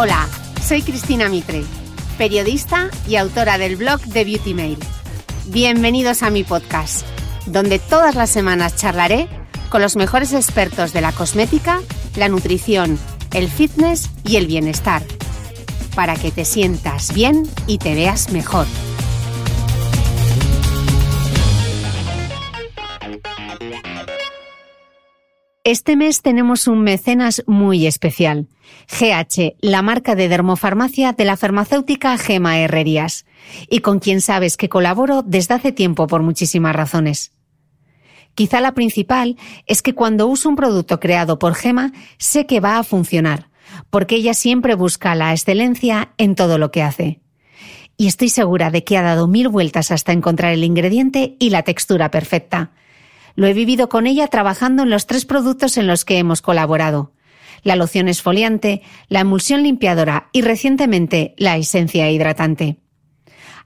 Hola, soy Cristina Mitre, periodista y autora del blog de Beauty Mail. Bienvenidos a mi podcast, donde todas las semanas charlaré con los mejores expertos de la cosmética, la nutrición, el fitness y el bienestar, para que te sientas bien y te veas mejor. Este mes tenemos un mecenas muy especial. GH, la marca de dermofarmacia de la farmacéutica Gema Herrerías, y con quien sabes que colaboro desde hace tiempo por muchísimas razones. Quizá la principal es que cuando uso un producto creado por Gema, sé que va a funcionar, porque ella siempre busca la excelencia en todo lo que hace. Y estoy segura de que ha dado mil vueltas hasta encontrar el ingrediente y la textura perfecta. Lo he vivido con ella trabajando en los tres productos en los que hemos colaborado la loción esfoliante, la emulsión limpiadora y recientemente la esencia hidratante.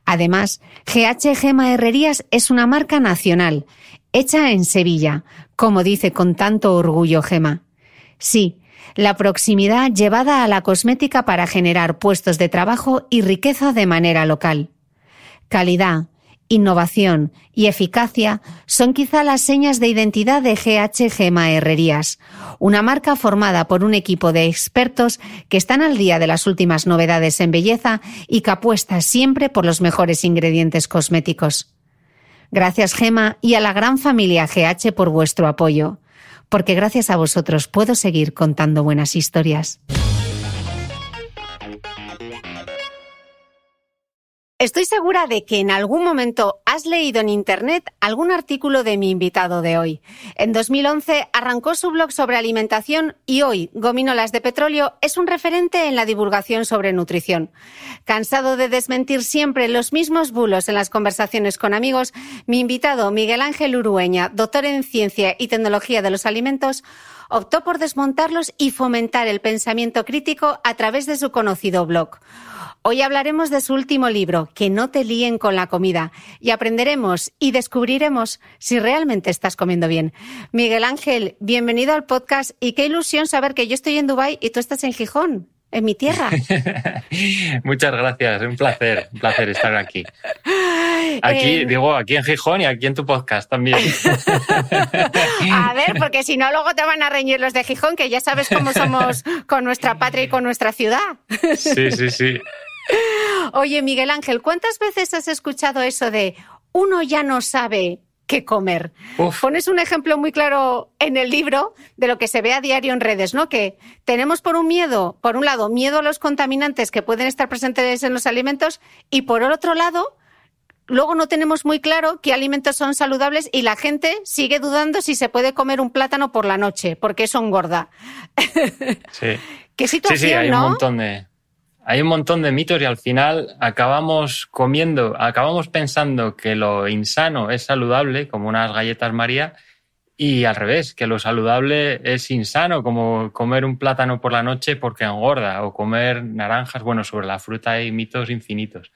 Además, GH Gema Herrerías es una marca nacional, hecha en Sevilla, como dice con tanto orgullo Gema. Sí, la proximidad llevada a la cosmética para generar puestos de trabajo y riqueza de manera local. Calidad, innovación y eficacia son quizá las señas de identidad de GH Gema Herrerías, una marca formada por un equipo de expertos que están al día de las últimas novedades en belleza y que apuesta siempre por los mejores ingredientes cosméticos. Gracias Gema y a la gran familia GH por vuestro apoyo, porque gracias a vosotros puedo seguir contando buenas historias. Estoy segura de que en algún momento has leído en Internet algún artículo de mi invitado de hoy. En 2011 arrancó su blog sobre alimentación y hoy Gominolas de Petróleo es un referente en la divulgación sobre nutrición. Cansado de desmentir siempre los mismos bulos en las conversaciones con amigos, mi invitado Miguel Ángel Urueña, doctor en Ciencia y Tecnología de los Alimentos, optó por desmontarlos y fomentar el pensamiento crítico a través de su conocido blog. Hoy hablaremos de su último libro, Que no te líen con la comida, y aprenderemos y descubriremos si realmente estás comiendo bien. Miguel Ángel, bienvenido al podcast y qué ilusión saber que yo estoy en Dubái y tú estás en Gijón. En mi tierra. Muchas gracias, un placer, un placer estar aquí. Aquí, eh, digo, aquí en Gijón y aquí en tu podcast también. a ver, porque si no, luego te van a reñir los de Gijón, que ya sabes cómo somos con nuestra patria y con nuestra ciudad. sí, sí, sí. Oye, Miguel Ángel, ¿cuántas veces has escuchado eso de uno ya no sabe qué comer? Pones un ejemplo muy claro en el libro de lo que se ve a diario en redes, ¿no? Que tenemos por un miedo, por un lado, miedo a los contaminantes que pueden estar presentes en los alimentos y por otro lado, luego no tenemos muy claro qué alimentos son saludables y la gente sigue dudando si se puede comer un plátano por la noche, porque son gorda. Sí. ¿Qué situación, sí, sí, hay un montón de hay un montón de mitos y al final acabamos comiendo, acabamos pensando que lo insano es saludable, como unas galletas María, y al revés, que lo saludable es insano, como comer un plátano por la noche porque engorda, o comer naranjas, bueno, sobre la fruta hay mitos infinitos.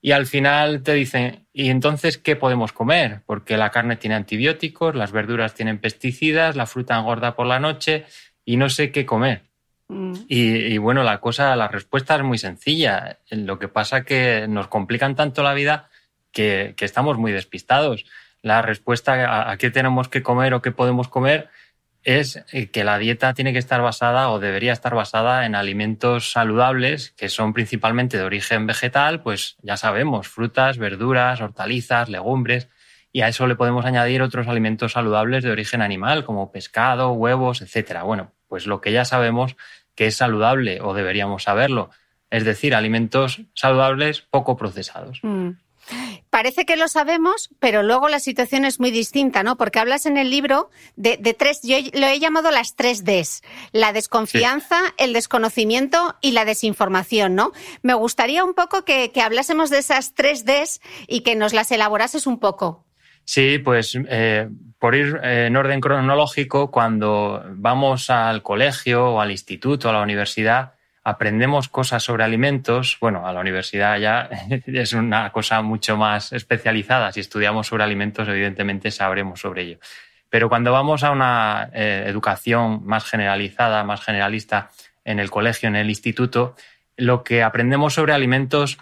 Y al final te dicen, ¿y entonces qué podemos comer? Porque la carne tiene antibióticos, las verduras tienen pesticidas, la fruta engorda por la noche y no sé qué comer. Mm. Y, bueno, la cosa, la respuesta es muy sencilla. Lo que pasa que nos complican tanto la vida que, estamos muy despistados. La respuesta a, a, qué tenemos que comer o qué podemos comer es eh, que la dieta tiene que estar basada o debería estar basada en alimentos saludables que son principalmente de origen vegetal, pues ya sabemos, frutas, verduras, hortalizas, legumbres, y a eso le podemos añadir otros alimentos saludables de origen animal como pescado, huevos, etcétera. Bueno, pues lo que ya sabemos que es saludable o deberíamos saberlo. Es decir, alimentos saludables poco procesados. Mm. Parece que lo sabemos, pero luego la situación es muy distinta, ¿no? Porque hablas en el libro de, tres, yo lo he llamado las tres Ds, la desconfianza, el desconocimiento y la desinformación, ¿no? Me gustaría un poco que, que hablásemos de esas tres Ds y que nos las elaborases un poco. Sí, pues eh, por ir eh, en orden cronológico, cuando vamos al colegio o al instituto, a la universidad, aprendemos cosas sobre alimentos. Bueno, a la universidad ya es una cosa mucho más especializada. Si estudiamos sobre alimentos, evidentemente sabremos sobre ello. Pero cuando vamos a una eh, educación más generalizada, más generalista en el colegio, en el instituto, lo que aprendemos sobre alimentos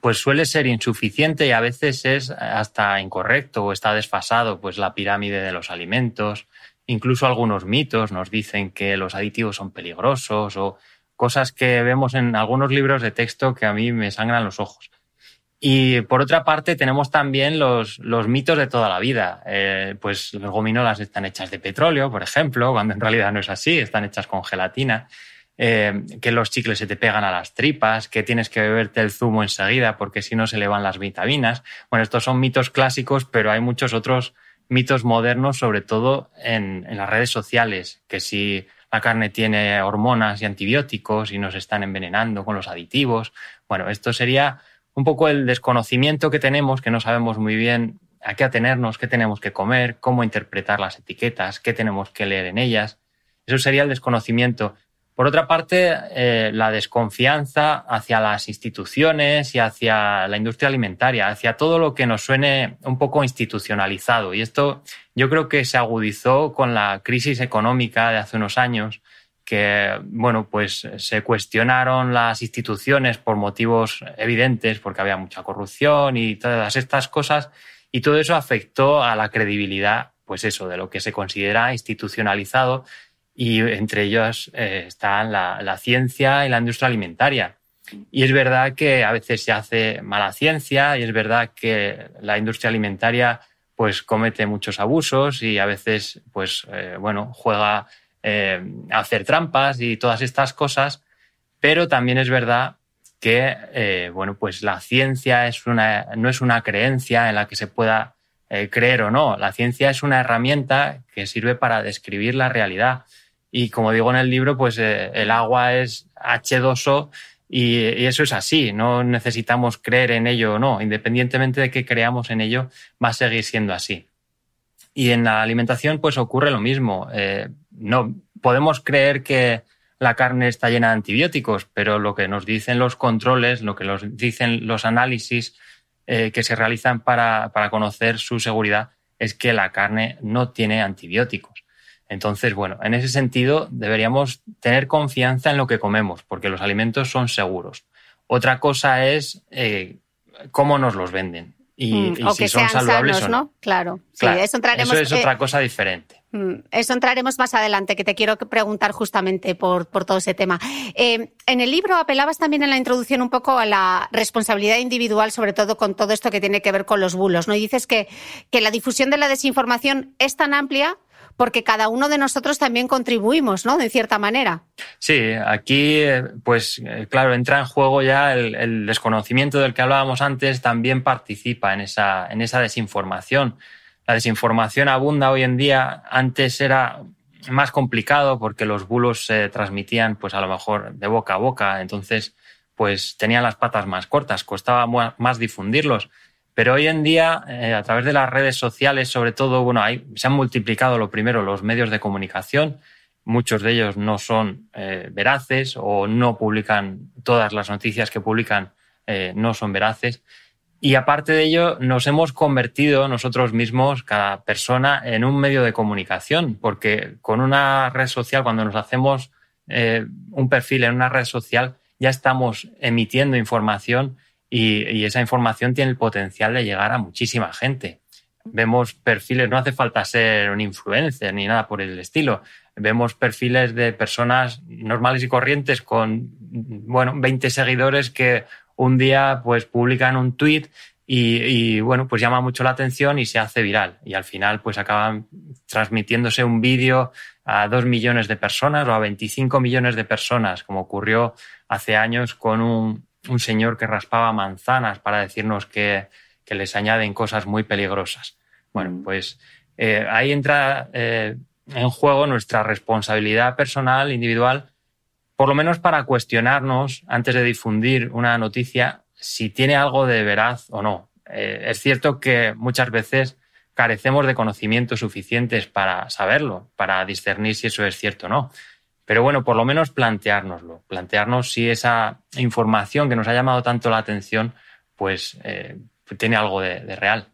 pues suele ser insuficiente y a veces es hasta incorrecto o está desfasado, pues la pirámide de los alimentos. Incluso algunos mitos nos dicen que los aditivos son peligrosos o cosas que vemos en algunos libros de texto que a mí me sangran los ojos. Y por otra parte tenemos también los, mitos de toda la vida. Eh, pues las gominolas están hechas de petróleo, por ejemplo, cuando en realidad no es así, están hechas con gelatina. Eh, que los chicles se te pegan a las tripas, que tienes que beberte el zumo enseguida porque si no se le van las vitaminas. Bueno, estos son mitos clásicos, pero hay muchos otros mitos modernos, sobre todo en, en las redes sociales, que si la carne tiene hormonas y antibióticos y nos están envenenando con los aditivos. Bueno, esto sería un poco el desconocimiento que tenemos, que no sabemos muy bien a qué atenernos, qué tenemos que comer, cómo interpretar las etiquetas, qué tenemos que leer en ellas. Eso sería el desconocimiento. Por otra parte, eh, la desconfianza hacia las instituciones y hacia la industria alimentaria, hacia todo lo que nos suene un poco institucionalizado. Y esto yo creo que se agudizó con la crisis económica de hace unos años, que, bueno, pues se cuestionaron las instituciones por motivos evidentes, porque había mucha corrupción y todas estas cosas, y todo eso afectó a la credibilidad, pues eso, de lo que se considera institucionalizado y entre ellos eh, están la, ciencia y la industria alimentaria. Y es verdad que a veces se hace mala ciencia y es verdad que la industria alimentaria pues comete muchos abusos y a veces pues eh, bueno juega eh, a hacer trampas y todas estas cosas, pero también es verdad que bueno pues la ciencia es una, no es una creencia en la que se pueda creer o no. La ciencia es una herramienta que sirve para describir la realidad y como digo en el libro, pues eh, el agua es H2O y, eso es así. No necesitamos creer en ello o no. Independientemente de que creamos en ello, va a seguir siendo así. Y en la alimentación, pues ocurre lo mismo. Eh, no podemos creer que la carne está llena de antibióticos, pero lo que nos dicen los controles, lo que nos dicen los análisis eh, que se realizan para conocer su seguridad, es que la carne no tiene antibióticos. Entonces, bueno, en ese sentido deberíamos tener confianza en lo que comemos, porque los alimentos son seguros. Otra cosa es eh, cómo nos los venden y, mm, si son saludables no. Claro, Sí, eso, entraremos, eso es eh, otra cosa diferente. Mm, eso entraremos más adelante, que te quiero preguntar justamente por, todo ese tema. Eh, en el libro apelabas también en la introducción un poco a la responsabilidad individual, sobre todo con todo esto que tiene que ver con los bulos. ¿no? Y dices que la difusión de la desinformación es tan amplia porque cada uno de nosotros también contribuimos, ¿no? De cierta manera. Sí, aquí, eh, pues eh, claro, entra en juego ya el, desconocimiento del que hablábamos antes, también participa en esa, en esa desinformación. La desinformación abunda hoy en día. Antes era más complicado porque los bulos se transmitían, pues a lo mejor de boca a boca. Entonces, pues tenían las patas más cortas, costaba más difundirlos. Pero hoy en día, eh, a través de las redes sociales, sobre todo, bueno, se han multiplicado lo primero los medios de comunicación. Muchos de ellos no son eh, veraces o no publican todas las noticias que publican eh, no son veraces. Y aparte de ello, nos hemos convertido nosotros mismos, cada persona, en un medio de comunicación, porque con una red social, cuando nos hacemos un perfil en una red social, ya estamos emitiendo información y, esa información tiene el potencial de llegar a muchísima gente. Vemos perfiles, no hace falta ser un influencer ni nada por el estilo. Vemos perfiles de personas normales y corrientes con, bueno, 20 seguidores que un día pues publican un tweet y, bueno, pues llama mucho la atención y se hace viral. Y al final, pues acaban transmitiéndose un vídeo a dos millones de personas o a 25 millones de personas, como ocurrió hace años con un, un señor que raspaba manzanas para decirnos que, les añaden cosas muy peligrosas. Bueno, pues eh, ahí entra eh, en juego nuestra responsabilidad personal, individual, por lo menos para cuestionarnos antes de difundir una noticia si tiene algo de veraz o no. Eh, es cierto que muchas veces carecemos de conocimientos suficientes para saberlo, para discernir si eso es cierto o no. Pero bueno, por lo menos planteárnoslo, plantearnos si esa información que nos ha llamado tanto la atención, pues eh, tiene algo de, real.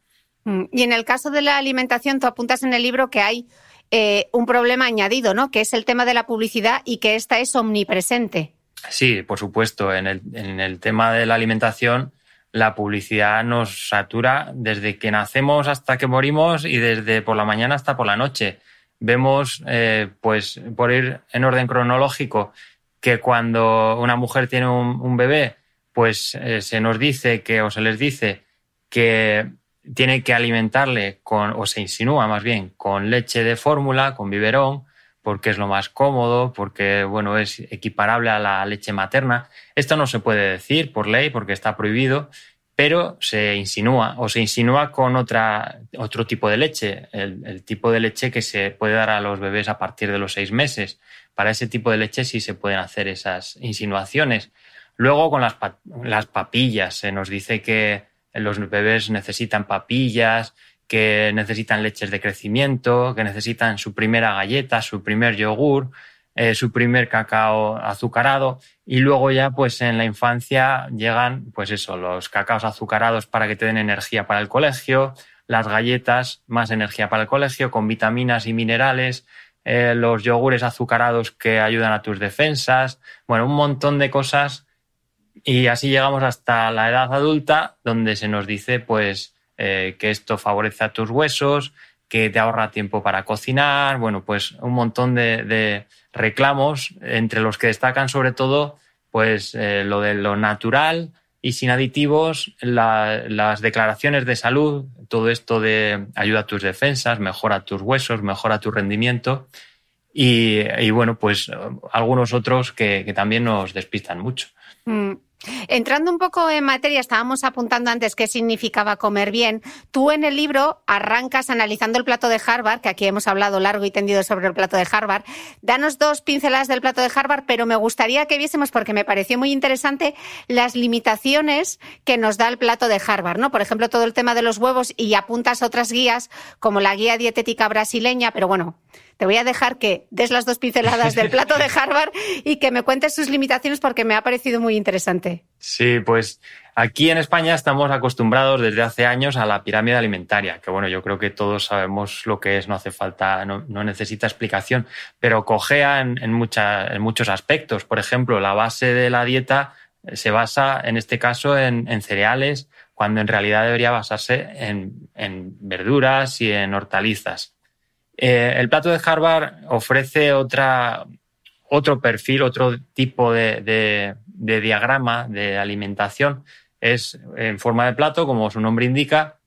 Mm, y en el caso de la alimentación, tú apuntas en el libro que hay eh, un problema añadido, ¿no? Que es el tema de la publicidad y que esta es omnipresente. Sí, por supuesto. en el tema de la alimentación, la publicidad nos satura desde que nacemos hasta que morimos y desde por la mañana hasta por la noche vemos, eh, pues por ir en orden cronológico, que cuando una mujer tiene un, bebé, pues eh, se nos dice que, o se les dice que tiene que alimentarle con, o se insinúa más bien, con leche de fórmula, con biberón, porque es lo más cómodo, porque bueno, es equiparable a la leche materna. Esto no se puede decir por ley porque está prohibido pero se insinúa o se insinúa con otro tipo de leche, el, tipo de leche que se puede dar a los bebés a partir de los seis meses. Para ese tipo de leche sí se pueden hacer esas insinuaciones. Luego con las, las papillas, se nos dice que los bebés necesitan papillas, que necesitan leches de crecimiento, que necesitan su primera galleta, su primer yogur. Eh, su primer cacao azucarado y luego ya pues en la infancia llegan pues eso, los cacaos azucarados para que te den energía para el colegio, las galletas, más energía para el colegio con vitaminas y minerales, eh, los yogures azucarados que ayudan a tus defensas, bueno, un montón de cosas y así llegamos hasta la edad adulta donde se nos dice pues eh, que esto favorece a tus huesos, que te ahorra tiempo para cocinar, bueno, pues un montón de, reclamos, entre los que destacan sobre todo pues eh, lo de lo natural y sin aditivos, las declaraciones de salud, todo esto de ayuda a tus defensas, mejora tus huesos, mejora tu rendimiento y, bueno, pues algunos otros que, también nos despistan mucho. Mm. Entrando un poco en materia, estábamos apuntando antes qué significaba comer bien. Tú en el libro arrancas analizando el plato de Harvard, que aquí hemos hablado largo y tendido sobre el plato de Harvard. Danos dos pinceladas del plato de Harvard, pero me gustaría que viésemos, porque me pareció muy interesante, las limitaciones que nos da el plato de Harvard, ¿no? Por ejemplo, todo el tema de los huevos y apuntas otras guías, como la guía dietética brasileña, pero bueno, te voy a dejar que des las dos pinceladas del plato de Harvard y que me cuentes sus limitaciones porque me ha parecido muy interesante. Sí, pues aquí en España estamos acostumbrados desde hace años a la pirámide alimentaria, que bueno, yo creo que todos sabemos lo que es, no hace falta, no, necesita explicación, pero cojea en, en, muchos aspectos. Por ejemplo, la base de la dieta se basa en este caso en, cereales, cuando en realidad debería basarse en verduras y en hortalizas. Eh, el plato de Harvard ofrece otro perfil, otro tipo de, diagrama de alimentación. Es en forma de plato, como su nombre indica.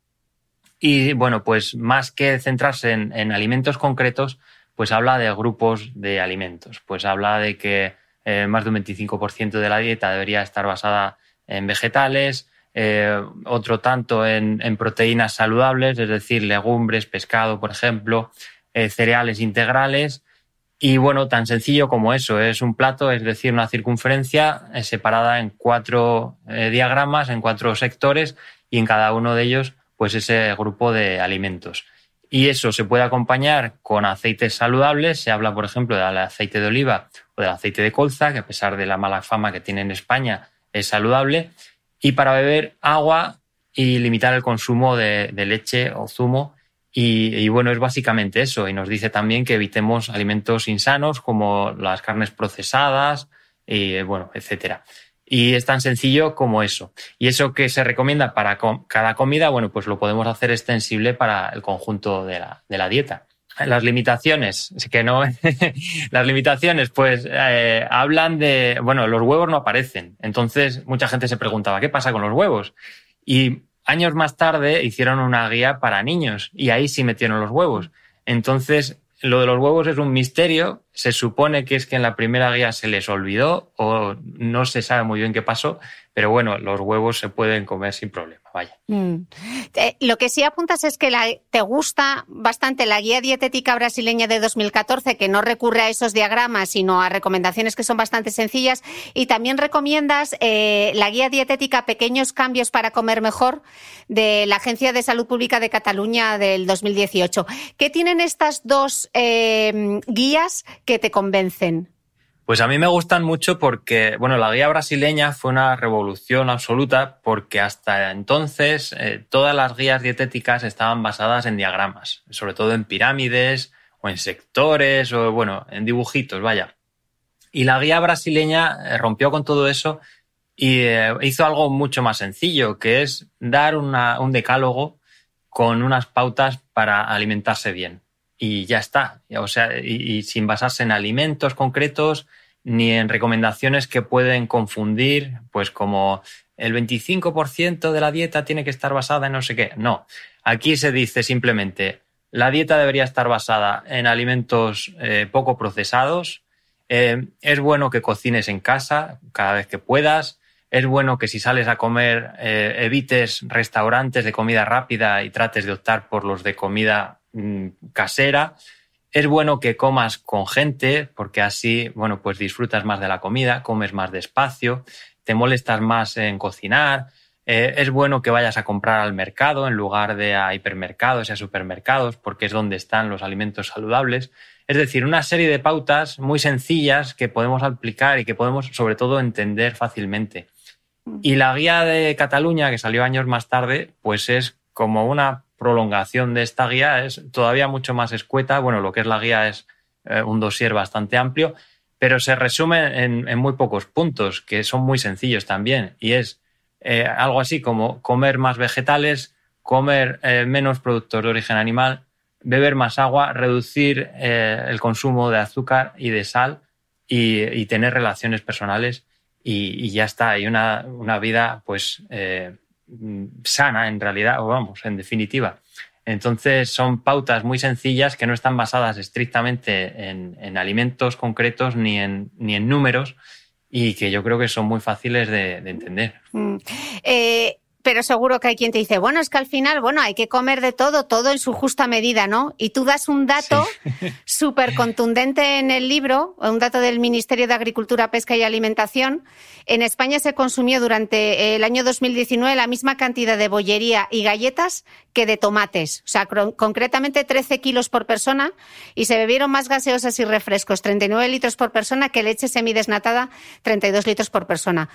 Y bueno, pues más que centrarse en, alimentos concretos, pues habla de grupos de alimentos. Pues habla de que eh, más de un 25% de la dieta debería estar basada en vegetales, eh, otro tanto en, proteínas saludables, es decir, legumbres, pescado, por ejemplo, eh, cereales integrales. Y bueno, tan sencillo como eso, es un plato, es decir, una circunferencia eh, separada en cuatro eh, diagramas, en cuatro sectores y en cada uno de ellos pues ese grupo de alimentos. Y eso se puede acompañar con aceites saludables, se habla por ejemplo del aceite de oliva o del aceite de colza, que a pesar de la mala fama que tiene en España es saludable, y para beber agua y limitar el consumo de leche o zumo y, bueno, es básicamente eso. Y nos dice también que evitemos alimentos insanos como las carnes procesadas, y, eh, bueno, etcétera. Y es tan sencillo como eso. Y eso que se recomienda para cada comida, bueno, pues lo podemos hacer extensible para el conjunto de la, dieta. Las limitaciones, que no, las limitaciones, pues eh, hablan de, bueno, los huevos no aparecen. Entonces, mucha gente se preguntaba, ¿qué pasa con los huevos? Y años más tarde hicieron una guía para niños y ahí sí metieron los huevos. Entonces, lo de los huevos es un misterio. Se supone que es que en la primera guía se les olvidó o no se sabe muy bien qué pasó, pero bueno, los huevos se pueden comer sin problema, vaya. Mm. Eh, lo que sí apuntas es que la, te gusta bastante la guía dietética brasileña de 2014, que no recurre a esos diagramas, sino a recomendaciones que son bastante sencillas. Y también recomiendas eh, la guía dietética Pequeños Cambios para Comer Mejor de la Agencia de Salud Pública de Cataluña del 2018. ¿Qué tienen estas dos eh, guías que te convencen? Pues a mí me gustan mucho porque, bueno, la guía brasileña fue una revolución absoluta porque hasta entonces eh, todas las guías dietéticas estaban basadas en diagramas, sobre todo en pirámides o en sectores o, bueno, en dibujitos, vaya. Y la guía brasileña eh, rompió con todo eso y eh, hizo algo mucho más sencillo, que es dar un decálogo con unas pautas para alimentarse bien y ya está. O sea, y, sin basarse en alimentos concretos ni en recomendaciones que pueden confundir, pues como el 25% de la dieta tiene que estar basada en no sé qué. No, aquí se dice simplemente, la dieta debería estar basada en alimentos eh, poco procesados, eh, es bueno que cocines en casa cada vez que puedas, es bueno que si sales a comer eh, evites restaurantes de comida rápida y trates de optar por los de comida Mm, casera. Es bueno que comas con gente porque así, bueno, pues disfrutas más de la comida, comes más despacio, te molestas más en cocinar. Eh, es bueno que vayas a comprar al mercado en lugar de a hipermercados y a supermercados porque es donde están los alimentos saludables. Es decir, una serie de pautas muy sencillas que podemos aplicar y que podemos sobre todo entender fácilmente. Mm. Y la guía de Cataluña, que salió años más tarde, pues es como una prolongación de esta guía es todavía mucho más escueta. Bueno, lo que es la guía es eh, un dossier bastante amplio, pero se resume en, muy pocos puntos, que son muy sencillos también, y es eh, algo así como comer más vegetales, comer eh, menos productos de origen animal, beber más agua, reducir el consumo de azúcar y de sal y, tener relaciones personales y, ya está, hay una, una vida pues Mm, sana en realidad, o vamos, en definitiva. Entonces son pautas muy sencillas que no están basadas estrictamente en, alimentos concretos ni en, ni en números, y que yo creo que son muy fáciles de, entender. Mm. Eh, pero seguro que hay quien te dice, bueno, es que al final, bueno, hay que comer de todo, todo en su justa medida, ¿no? Y tú das un dato súper contundente en el libro, un dato del Ministerio de Agricultura, Pesca y Alimentación. En España se consumió durante el año 2019 la misma cantidad de bollería y galletas que de tomates, o sea, concretamente 13 kilos por persona y se bebieron más gaseosas y refrescos, 39 litros por persona, que leche semidesnatada, 32 litros por persona.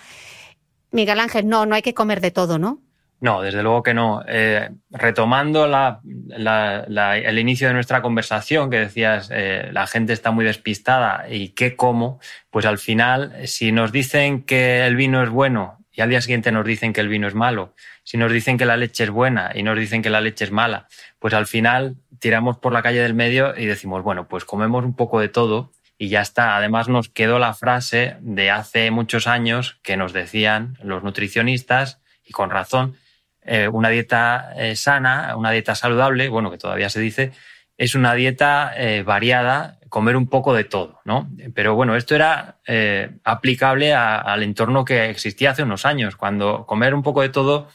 Miguel Ángel, no, no hay que comer de todo, ¿no? No, desde luego que no. Eh, retomando el inicio de nuestra conversación, que decías, eh, la gente está muy despistada y qué como, pues al final, si nos dicen que el vino es bueno y al día siguiente nos dicen que el vino es malo, si nos dicen que la leche es buena y nos dicen que la leche es mala, pues al final tiramos por la calle del medio y decimos, bueno, pues comemos un poco de todo y ya está. Además nos quedó la frase de hace muchos años que nos decían los nutricionistas, y con razón, eh, una dieta eh, sana, una dieta saludable, bueno, que todavía se dice, es una dieta eh, variada, comer un poco de todo, ¿no? Pero bueno, esto era aplicable al entorno que existía hace unos años, cuando comer un poco de todo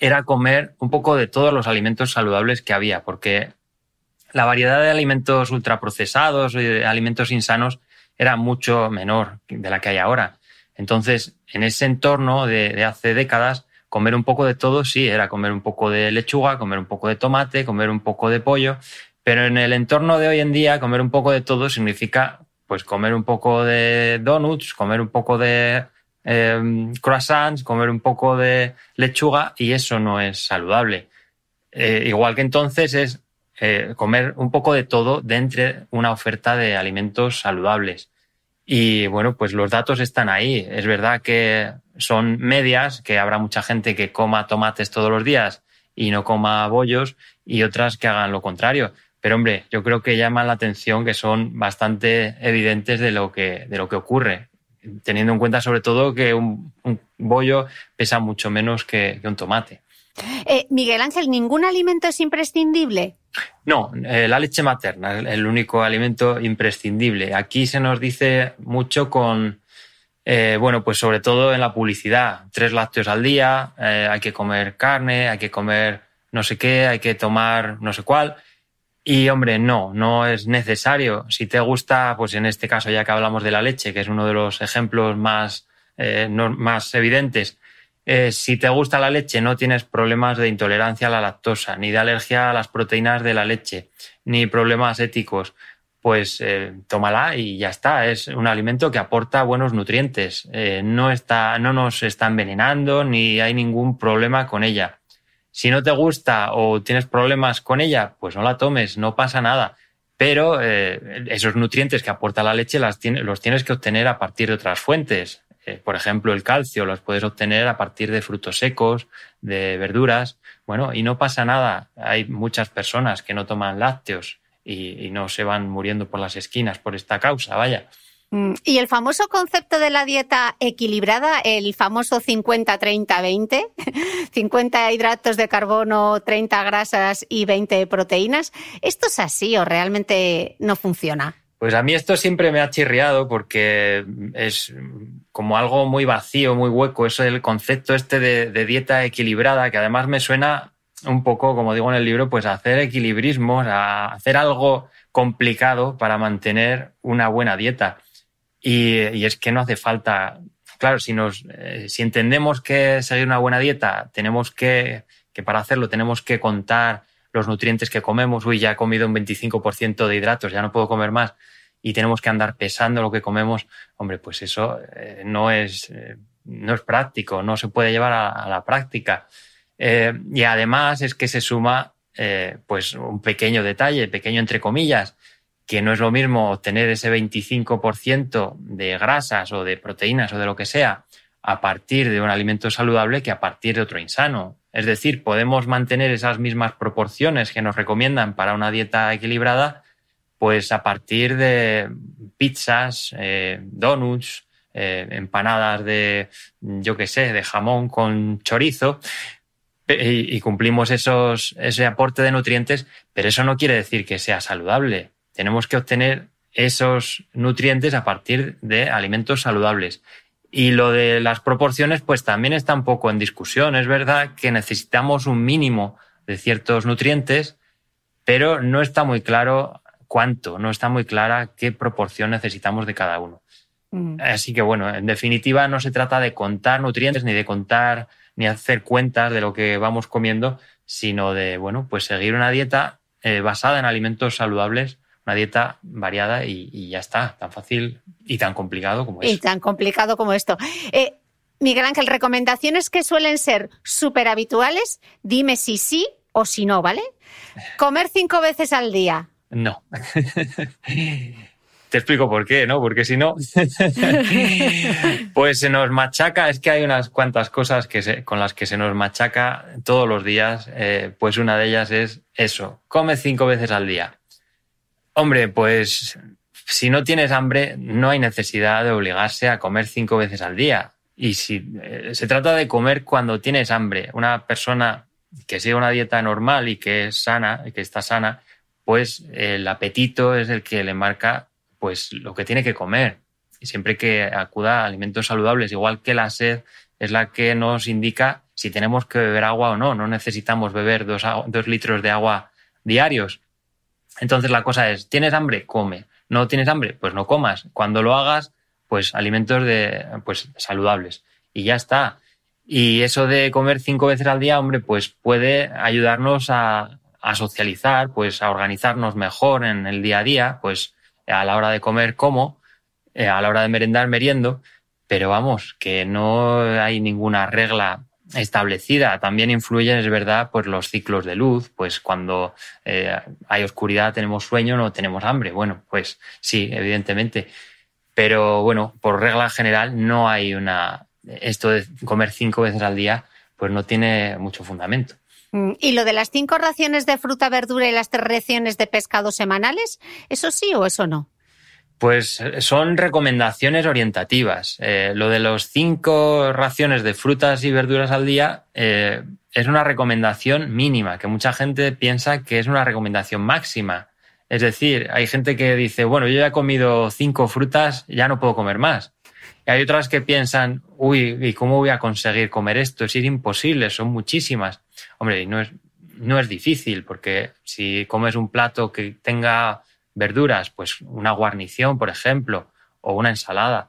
era comer un poco de todos los alimentos saludables que había, porque la variedad de alimentos ultraprocesados, de eh, alimentos insanos, era mucho menor de la que hay ahora. Entonces, en ese entorno de, hace décadas, comer un poco de todo, sí, era comer un poco de lechuga, comer un poco de tomate, comer un poco de pollo, pero en el entorno de hoy en día, comer un poco de todo significa pues comer un poco de donuts, comer un poco de em, croissants, comer un poco de lechuga y eso no es saludable. Eh, igual que entonces es eh, comer un poco de todo dentro de una oferta de alimentos saludables. Y bueno, pues los datos están ahí. Es verdad que son medias, que habrá mucha gente que coma tomates todos los días y no coma bollos y otras que hagan lo contrario. Pero hombre, yo creo que llama la atención que son bastante evidentes de lo que, de lo que ocurre, teniendo en cuenta sobre todo que un, bollo pesa mucho menos que un tomate. Eh, Miguel Ángel, ¿ningún alimento es imprescindible? No, eh, la leche materna es el único alimento imprescindible. Aquí se nos dice mucho con, eh, bueno, pues sobre todo en la publicidad, tres lácteos al día, hay que comer carne, hay que comer no sé qué, hay que tomar no sé cuál. Y hombre, no, no es necesario. Si te gusta, pues en este caso ya que hablamos de la leche, que es uno de los ejemplos más, más evidentes, eh, si te gusta la leche, no tienes problemas de intolerancia a la lactosa, ni de alergia a las proteínas de la leche, ni problemas éticos. Pues eh, tómala y ya está. Es un alimento que aporta buenos nutrientes. Eh, no, nos está envenenando ni hay ningún problema con ella. Si no te gusta o tienes problemas con ella, pues no la tomes, no pasa nada. Pero esos nutrientes que aporta la leche los tienes que obtener a partir de otras fuentes eh, por ejemplo, el calcio los puedes obtener a partir de frutos secos, de verduras. Bueno, y no pasa nada. Hay muchas personas que no toman lácteos y, y no se van muriendo por las esquinas por esta causa, vaya. Mm, y el famoso concepto de la dieta equilibrada, el famoso 50-30-20, 50 hidratos de carbono, 30 grasas y 20 proteínas, ¿esto es así o realmente no funciona? Pues a mí esto siempre me ha chirriado porque es como algo muy vacío, muy hueco. Eso es el concepto este de, dieta equilibrada, que además me suena un poco, como digo en el libro, pues hacer equilibrismos, a hacer algo complicado para mantener una buena dieta. Y, es que no hace falta. Claro, si, eh, si entendemos que seguir una buena dieta, tenemos que, que para hacerlo tenemos que contar los nutrientes que comemos. Uy, ya he comido un 25% de hidratos, ya no puedo comer más y tenemos que andar pesando lo que comemos, hombre, pues eso eh, no, es, eh, no es práctico, no se puede llevar a, la práctica. Eh, y además es que se suma pues un pequeño detalle, pequeño entre comillas, que no es lo mismo obtener ese 25% de grasas o de proteínas o de lo que sea a partir de un alimento saludable que a partir de otro insano. Es decir, podemos mantener esas mismas proporciones que nos recomiendan para una dieta equilibrada, pues a partir de pizzas, eh, donuts, eh, empanadas de, yo qué sé, de jamón con chorizo, y, y, cumplimos esos, ese aporte de nutrientes, pero eso no quiere decir que sea saludable. Tenemos que obtener esos nutrientes a partir de alimentos saludables. Y lo de las proporciones, pues también está un poco en discusión. Es verdad que necesitamos un mínimo de ciertos nutrientes, pero no está muy claro cuánto, no está muy clara qué proporción necesitamos de cada uno. Mm. Así que bueno, en definitiva no se trata de contar nutrientes ni de contar ni hacer cuentas de lo que vamos comiendo, sino de, bueno, pues seguir una dieta eh, basada en alimentos saludables, una dieta variada y, ya está, tan fácil y tan complicado como esto. Y tan complicado como esto. Eh, Miguel Ángel, recomendaciones que suelen ser súper habituales, dime si sí o si no, ¿vale? Comer cinco veces al día, no. Te explico por qué, ¿no? Porque si no, pues se nos machaca. Es que hay unas cuantas cosas que con las que se nos machaca todos los días. Eh, pues una de ellas es eso, come cinco veces al día. Hombre, pues si no tienes hambre, no hay necesidad de obligarse a comer cinco veces al día. Y si eh, se trata de comer cuando tienes hambre, una persona que sigue una dieta normal y que es sana, que está sana, pues el apetito es el que le marca pues lo que tiene que comer. Y siempre que acuda a alimentos saludables, igual que la sed es la que nos indica si tenemos que beber agua o no. No necesitamos beber dos, litros de agua diarios. Entonces la cosa es, ¿tienes hambre? Come. ¿No tienes hambre? Pues no comas. Cuando lo hagas, pues alimentos de, pues, saludables. Y ya está. Y eso de comer cinco veces al día, hombre, pues puede ayudarnos a a socializar, pues a organizarnos mejor en el día a día, pues a la hora de comer como, eh, a la hora de merendar meriendo, pero vamos, que no hay ninguna regla establecida. También influyen, es verdad, pues los ciclos de luz, pues cuando eh, hay oscuridad tenemos sueño, no tenemos hambre. Bueno, pues sí, evidentemente. Pero bueno, por regla general no hay una... Esto de comer cinco veces al día, pues no tiene mucho fundamento. Mm, ¿Y lo de las cinco raciones de fruta, verdura y las tres raciones de pescado semanales? ¿Eso sí o eso no? Pues eh, son recomendaciones orientativas. Eh, lo de las cinco raciones de frutas y verduras al día eh, es una recomendación mínima, que mucha gente piensa que es una recomendación máxima. Es decir, hay gente que dice, bueno, yo ya he comido cinco frutas, ya no puedo comer más. Y hay otras que piensan, uy, ¿y cómo voy a conseguir comer esto? Es imposible, son muchísimas. Hombre, no es, no es difícil porque si comes un plato que tenga verduras, pues una guarnición, por ejemplo, o una ensalada,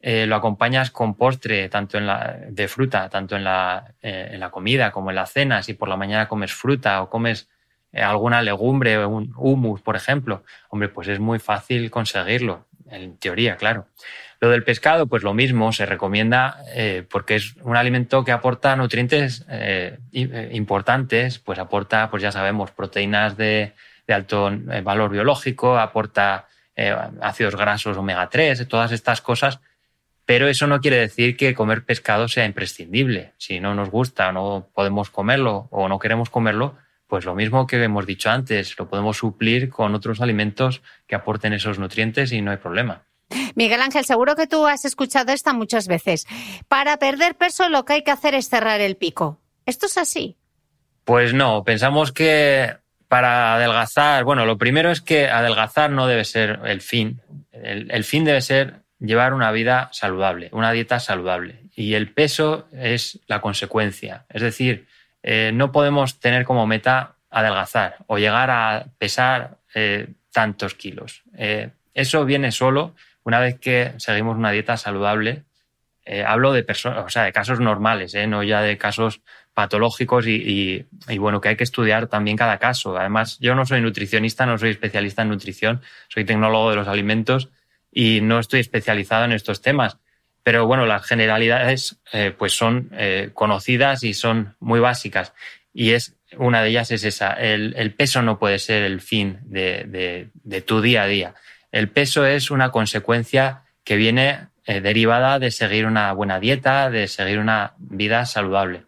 eh, lo acompañas con postre tanto en la, de fruta, tanto en la, eh, en la, comida como en la cena, si por la mañana comes fruta o comes eh, alguna legumbre o un hummus, por ejemplo, hombre, pues es muy fácil conseguirlo, en teoría, claro. Lo del pescado, pues lo mismo, se recomienda eh, porque es un alimento que aporta nutrientes eh, eh, importantes, pues aporta, pues ya sabemos, proteínas de, alto valor biológico, aporta ácidos grasos omega 3, todas estas cosas, pero eso no quiere decir que comer pescado sea imprescindible. Si no nos gusta, no podemos comerlo o no queremos comerlo, pues lo mismo que hemos dicho antes, lo podemos suplir con otros alimentos que aporten esos nutrientes y no hay problema. Miguel Ángel, seguro que tú has escuchado esta muchas veces. Para perder peso lo que hay que hacer es cerrar el pico. ¿Esto es así? Pues no, pensamos que para adelgazar, bueno, lo primero es que adelgazar no debe ser el fin. El, fin debe ser llevar una vida saludable, una dieta saludable. Y el peso es la consecuencia. Es decir, eh, no podemos tener como meta adelgazar o llegar a pesar eh, tantos kilos. Eh, eso viene solo una vez que seguimos una dieta saludable, eh, hablo de personas, de casos normales, eh, no ya de casos patológicos y, bueno, que hay que estudiar también cada caso. Además, yo no soy nutricionista, no soy especialista en nutrición, soy tecnólogo de los alimentos y no estoy especializado en estos temas. Pero bueno, las generalidades eh, pues son conocidas y son muy básicas. Y es una de ellas es esa, el, peso no puede ser el fin de tu día a día. El peso es una consecuencia que viene eh, derivada de seguir una buena dieta, de seguir una vida saludable.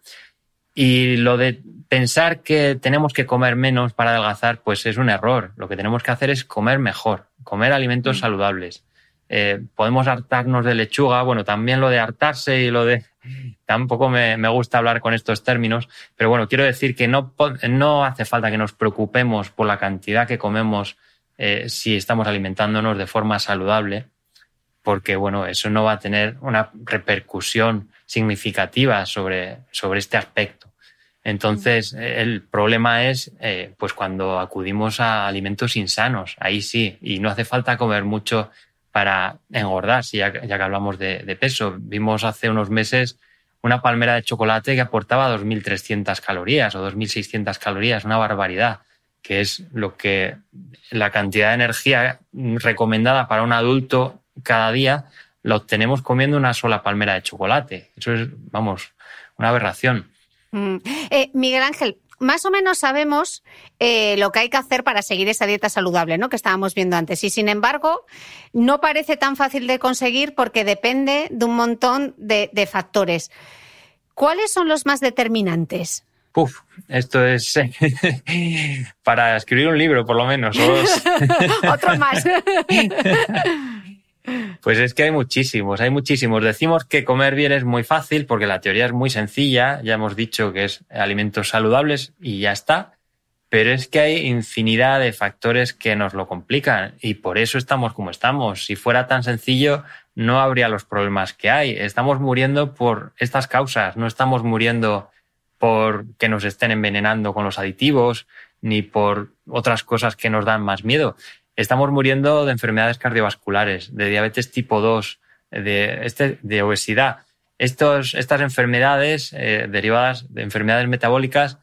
Y lo de pensar que tenemos que comer menos para adelgazar, pues es un error. Lo que tenemos que hacer es comer mejor, comer alimentos mm. saludables. Eh, podemos hartarnos de lechuga, bueno, también lo de hartarse y lo de... Tampoco me, me gusta hablar con estos términos, pero bueno, quiero decir que no, no hace falta que nos preocupemos por la cantidad que comemos eh, si estamos alimentándonos de forma saludable, porque bueno, eso no va a tener una repercusión significativa sobre, sobre este aspecto. Entonces, el problema es eh, pues cuando acudimos a alimentos insanos, ahí sí, y no hace falta comer mucho para engordar, ya, que hablamos de, de, peso. Vimos hace unos meses una palmera de chocolate que aportaba 2.300 calorías o 2.600 calorías, una barbaridad que es lo que la cantidad de energía recomendada para un adulto cada día la obtenemos comiendo una sola palmera de chocolate. Eso es, vamos, una aberración. Mm. Eh, Miguel Ángel, más o menos sabemos eh, lo que hay que hacer para seguir esa dieta saludable, ¿no? Que estábamos viendo antes. Y sin embargo, no parece tan fácil de conseguir porque depende de un montón de factores. ¿Cuáles son los más determinantes? Puf, esto es eh, para escribir un libro, por lo menos. Otro más. Pues es que hay muchísimos, hay muchísimos. Decimos que comer bien es muy fácil porque la teoría es muy sencilla, ya hemos dicho que es alimentos saludables y ya está, pero es que hay infinidad de factores que nos lo complican y por eso estamos como estamos. Si fuera tan sencillo, no habría los problemas que hay. Estamos muriendo por estas causas, no estamos muriendo por que nos estén envenenando con los aditivos, ni por otras cosas que nos dan más miedo. Estamos muriendo de enfermedades cardiovasculares, de diabetes tipo 2, de, este, de obesidad. estas enfermedades eh, derivadas de enfermedades metabólicas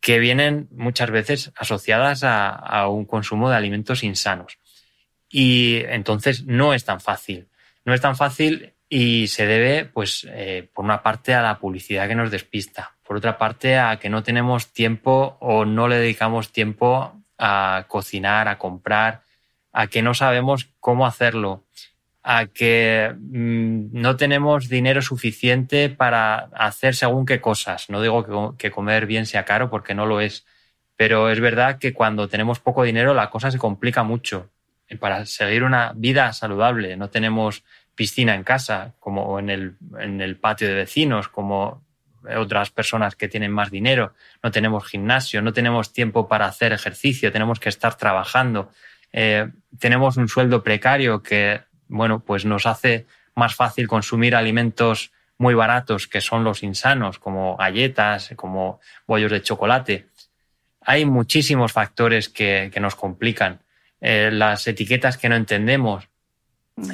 que vienen muchas veces asociadas a, un consumo de alimentos insanos. Y entonces no es tan fácil. No es tan fácil y se debe, pues, eh, por una parte a la publicidad que nos despista, por otra parte a que no tenemos tiempo o no le dedicamos tiempo a cocinar, a comprar, a que no sabemos cómo hacerlo, a que mm, no tenemos dinero suficiente para hacer según qué cosas. No digo que, que comer bien sea caro porque no lo es, pero es verdad que cuando tenemos poco dinero la cosa se complica mucho. Para seguir una vida saludable no tenemos piscina en casa, como en el, patio de vecinos, como otras personas que tienen más dinero, no tenemos gimnasio, no tenemos tiempo para hacer ejercicio, tenemos que estar trabajando, eh, tenemos un sueldo precario que, bueno, pues nos hace más fácil consumir alimentos muy baratos que son los insanos, como galletas, como bollos de chocolate. Hay muchísimos factores que, nos complican. Eh, las etiquetas que no entendemos,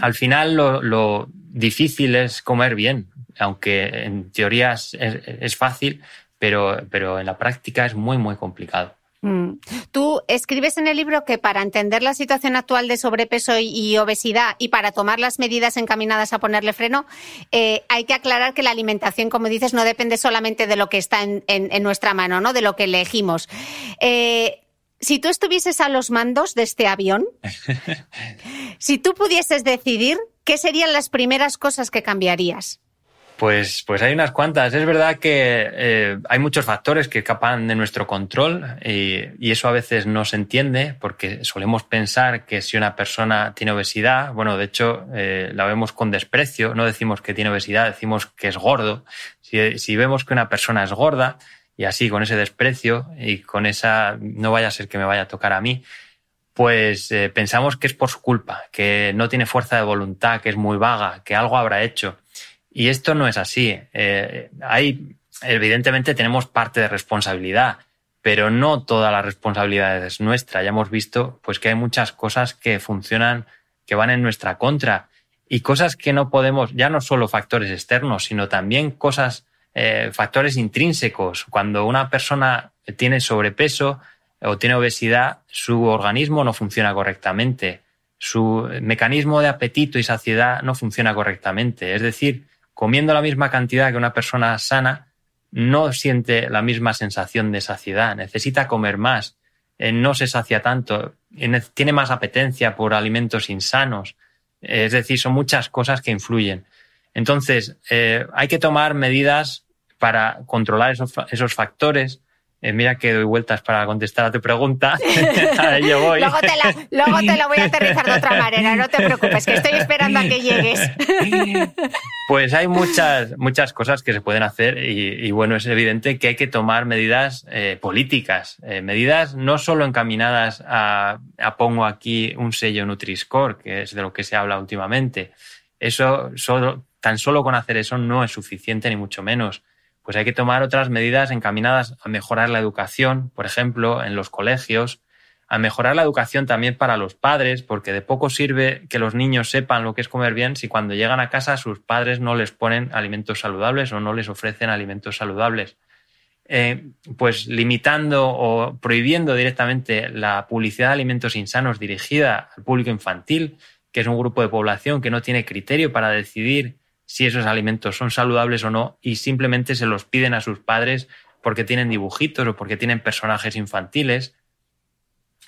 al final lo, difícil es comer bien, aunque en teoría es, fácil, pero, pero en la práctica es muy, muy complicado. Mm. Tú escribes en el libro que para entender la situación actual de sobrepeso y obesidad y para tomar las medidas encaminadas a ponerle freno, eh, hay que aclarar que la alimentación, como dices, no depende solamente de lo que está en, nuestra mano, ¿no? de lo que elegimos. Eh, si tú estuvieses a los mandos de este avión, si tú pudieses decidir, ¿qué serían las primeras cosas que cambiarías? Pues, pues hay unas cuantas. Es verdad que eh, hay muchos factores que escapan de nuestro control y, eso a veces no se entiende porque solemos pensar que si una persona tiene obesidad, bueno, de hecho eh, la vemos con desprecio, no decimos que tiene obesidad, decimos que es gordo. si vemos que una persona es gorda, y así con ese desprecio y con esa no vaya a ser que me vaya a tocar a mí, pues eh, pensamos que es por su culpa, que no tiene fuerza de voluntad, que es muy vaga, que algo habrá hecho. Y esto no es así. Eh, hay, evidentemente tenemos parte de responsabilidad, pero no toda la responsabilidad es nuestra. Ya hemos visto pues, que hay muchas cosas que funcionan, que van en nuestra contra y cosas que no podemos, ya no solo factores externos, sino también cosas eh, factores intrínsecos. Cuando una persona tiene sobrepeso o tiene obesidad, su organismo no funciona correctamente, su mecanismo de apetito y saciedad no funciona correctamente. Es decir, comiendo la misma cantidad que una persona sana, no siente la misma sensación de saciedad, necesita comer más, eh, no se sacia tanto, eh, tiene más apetencia por alimentos insanos. Es decir, son muchas cosas que influyen. Entonces, eh, hay que tomar medidas para controlar esos, factores. Eh, mira que doy vueltas para contestar a tu pregunta. luego, te la, voy a aterrizar de otra manera, no te preocupes, que estoy esperando a que llegues. pues hay muchas, muchas cosas que se pueden hacer y, bueno, es evidente que hay que tomar medidas eh, políticas, medidas no solo encaminadas a, a pongo aquí un sello Nutri-Score, que es de lo que se habla últimamente. Eso solo tan solo con hacer eso no es suficiente, ni mucho menos. Pues hay que tomar otras medidas encaminadas a mejorar la educación, por ejemplo, en los colegios, a mejorar la educación también para los padres, porque de poco sirve que los niños sepan lo que es comer bien si cuando llegan a casa sus padres no les ponen alimentos saludables o no les ofrecen alimentos saludables. Eh, pues limitando o prohibiendo directamente la publicidad de alimentos insanos dirigida al público infantil, que es un grupo de población que no tiene criterio para decidir si esos alimentos son saludables o no y simplemente se los piden a sus padres porque tienen dibujitos o porque tienen personajes infantiles,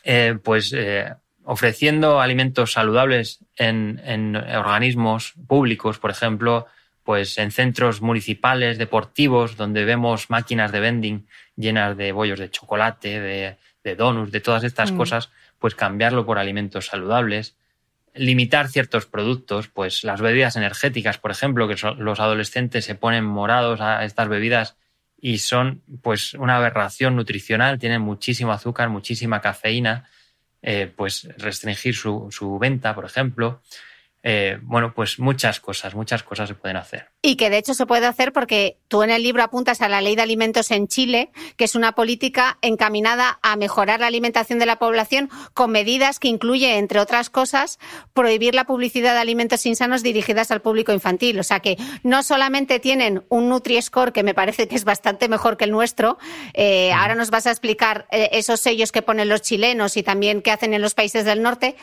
eh, pues eh, ofreciendo alimentos saludables en, organismos públicos, por ejemplo, pues en centros municipales, deportivos, donde vemos máquinas de vending llenas de bollos de chocolate, de, donuts, de todas estas mm. cosas, pues cambiarlo por alimentos saludables limitar ciertos productos, pues las bebidas energéticas, por ejemplo, que son, los adolescentes se ponen morados a estas bebidas y son pues una aberración nutricional, tienen muchísimo azúcar, muchísima cafeína, eh, pues restringir su, su venta, por ejemplo. Eh, bueno, pues muchas cosas, muchas cosas se pueden hacer. Y que de hecho se puede hacer porque tú en el libro apuntas a la ley de alimentos en Chile, que es una política encaminada a mejorar la alimentación de la población con medidas que incluye, entre otras cosas, prohibir la publicidad de alimentos insanos dirigidas al público infantil. O sea que no solamente tienen un Nutri-Score, que me parece que es bastante mejor que el nuestro, eh, ahora nos vas a explicar eh, esos sellos que ponen los chilenos y también qué hacen en los países del norte.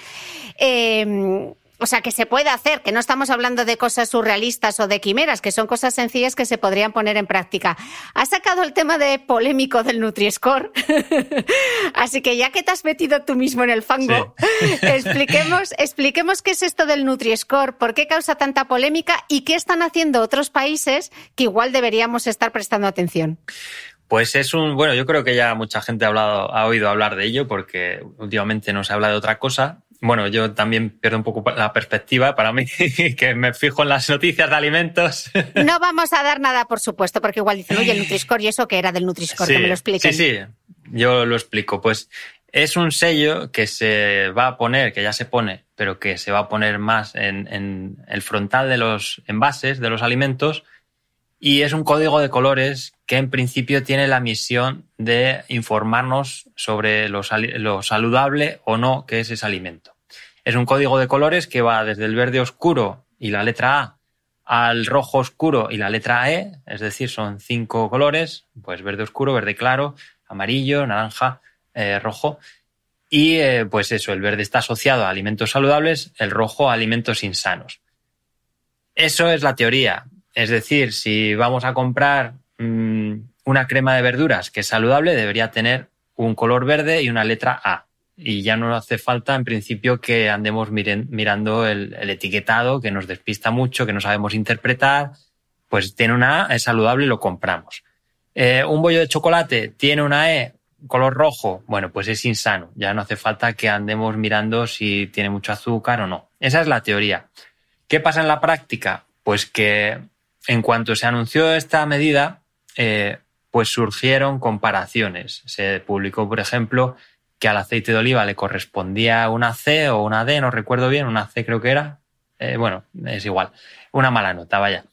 O sea, que se puede hacer, que no estamos hablando de cosas surrealistas o de quimeras, que son cosas sencillas que se podrían poner en práctica. Has sacado el tema de polémico del Nutri-Score, así que ya que te has metido tú mismo en el fango, expliquemos, qué es esto del Nutri-Score, por qué causa tanta polémica y qué están haciendo otros países que igual deberíamos estar prestando atención. Pues es un, bueno, yo creo que ya mucha gente ha, hablado, ha oído hablar de ello porque últimamente no se habla de otra cosa, bueno, yo también pierdo un poco la perspectiva para mí, que me fijo en las noticias de alimentos. No vamos a dar nada, por supuesto, porque igual dicen, oye, el Nutri-Score, y eso que era del Nutriscore, sí, que me lo expliquen. Sí, sí, yo lo explico. Pues es un sello que se va a poner, que ya se pone, pero que se va a poner más en el frontal de los envases, de los alimentos, y es un código de colores que en principio tiene la misión de informarnos sobre lo, saludable o no que es ese alimento. Es un código de colores que va desde el verde oscuro y la letra A al rojo oscuro y la letra E, es decir, son cinco colores, pues verde oscuro, verde claro, amarillo, naranja, eh, rojo. Y eh, pues eso, el verde está asociado a alimentos saludables, el rojo a alimentos insanos. Eso es la teoría. Es decir, si vamos a comprar mm, una crema de verduras que es saludable, debería tener un color verde y una letra A. Y ya no hace falta, en principio, que andemos mirando el, etiquetado, que nos despista mucho, que no sabemos interpretar. Pues tiene una A, es saludable, y lo compramos. Eh, un bollo de chocolate tiene una E, color rojo, bueno, pues es insano. Ya no hace falta que andemos mirando si tiene mucho azúcar o no. Esa es la teoría. ¿Qué pasa en la práctica? Pues que en cuanto se anunció esta medida, eh, pues surgieron comparaciones. Se publicó, por ejemplo, que al aceite de oliva le correspondía una C o una D, no recuerdo bien, una C creo que era. Eh, bueno, es igual, una mala nota, vaya.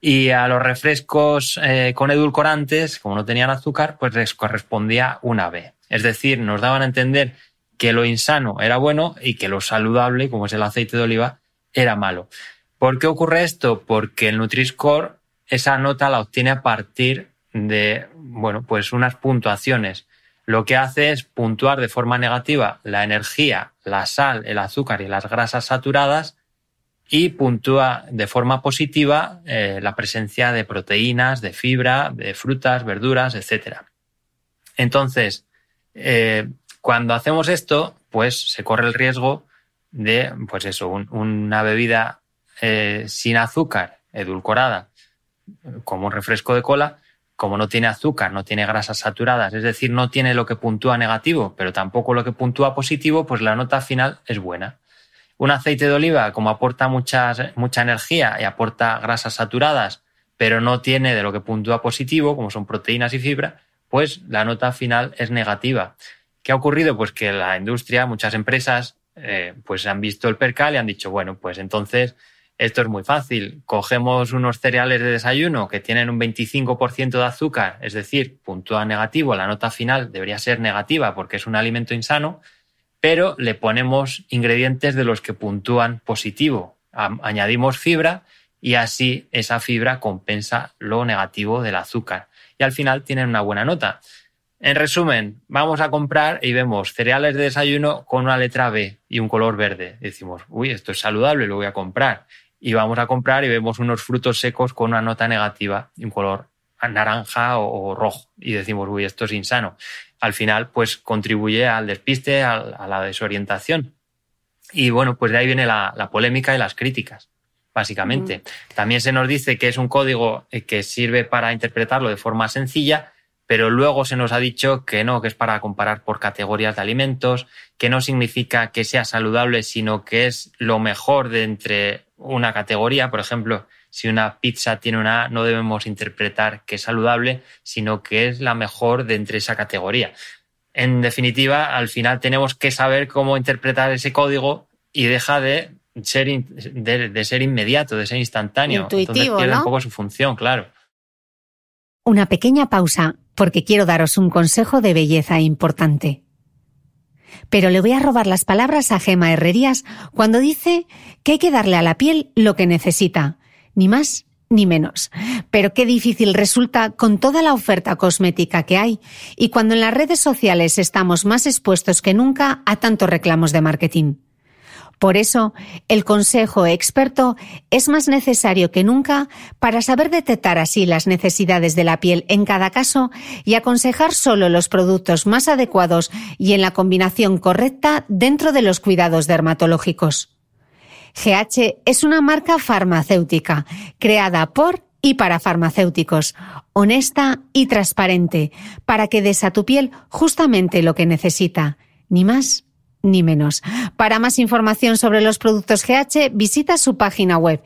Y a los refrescos eh, con edulcorantes, como no tenían azúcar, pues les correspondía una B. Es decir, nos daban a entender que lo insano era bueno y que lo saludable, como es el aceite de oliva, era malo. ¿Por qué ocurre esto? Porque el Nutri-Score esa nota la obtiene a partir de, bueno, pues unas puntuaciones. Lo que hace es puntuar de forma negativa la energía, la sal, el azúcar y las grasas saturadas y puntúa de forma positiva eh, la presencia de proteínas, de fibra, de frutas, verduras, etc. Entonces, eh, cuando hacemos esto, pues se corre el riesgo de, pues eso, una bebida eh, sin azúcar, edulcorada, como un refresco de cola, como no tiene azúcar, no tiene grasas saturadas, es decir, no tiene lo que puntúa negativo, pero tampoco lo que puntúa positivo, pues la nota final es buena. Un aceite de oliva, como aporta mucha energía y aporta grasas saturadas, pero no tiene de lo que puntúa positivo, como son proteínas y fibra, pues la nota final es negativa. ¿Qué ha ocurrido? Pues que la industria, muchas empresas, eh, pues han visto el percal y han dicho, bueno, pues entonces esto es muy fácil. Cogemos unos cereales de desayuno que tienen un 25% de azúcar, es decir, puntúa negativo, la nota final debería ser negativa porque es un alimento insano, pero le ponemos ingredientes de los que puntúan positivo. Añadimos fibra y así esa fibra compensa lo negativo del azúcar. Y al final tienen una buena nota. En resumen, vamos a comprar y vemos cereales de desayuno con una letra B y un color verde. Decimos, uy, esto es saludable, lo voy a comprar y vamos a comprar y vemos unos frutos secos con una nota negativa, un color naranja o, rojo, y decimos, uy, esto es insano. Al final, pues contribuye al despiste, a, la desorientación. Y bueno, pues de ahí viene la, polémica y las críticas, básicamente. También se nos dice que es un código eh, que sirve para interpretarlo de forma sencilla, pero luego se nos ha dicho que no, que es para comparar por categorías de alimentos, que no significa que sea saludable, sino que es lo mejor de entre una categoría. Por ejemplo, si una pizza tiene una A, no debemos interpretar que es saludable, sino que es la mejor de entre esa categoría. En definitiva, al final tenemos que saber cómo interpretar ese código y deja de ser, de, ser inmediato, de ser instantáneo. Intuitivo, Entonces pierde un poco su función, claro. Una pequeña pausa, porque quiero daros un consejo de belleza importante pero le voy a robar las palabras a Gema Herrerías cuando dice que hay que darle a la piel lo que necesita, ni más ni menos. Pero qué difícil resulta con toda la oferta cosmética que hay y cuando en las redes sociales estamos más expuestos que nunca a tantos reclamos de marketing. Por eso, el consejo experto es más necesario que nunca para saber detectar así las necesidades de la piel en cada caso y aconsejar solo los productos más adecuados y en la combinación correcta dentro de los cuidados dermatológicos. GH es una marca farmacéutica creada por y para farmacéuticos, honesta y transparente, para que des a tu piel justamente lo que necesita, ni más ni menos. Para más información sobre los productos GH, visita su página web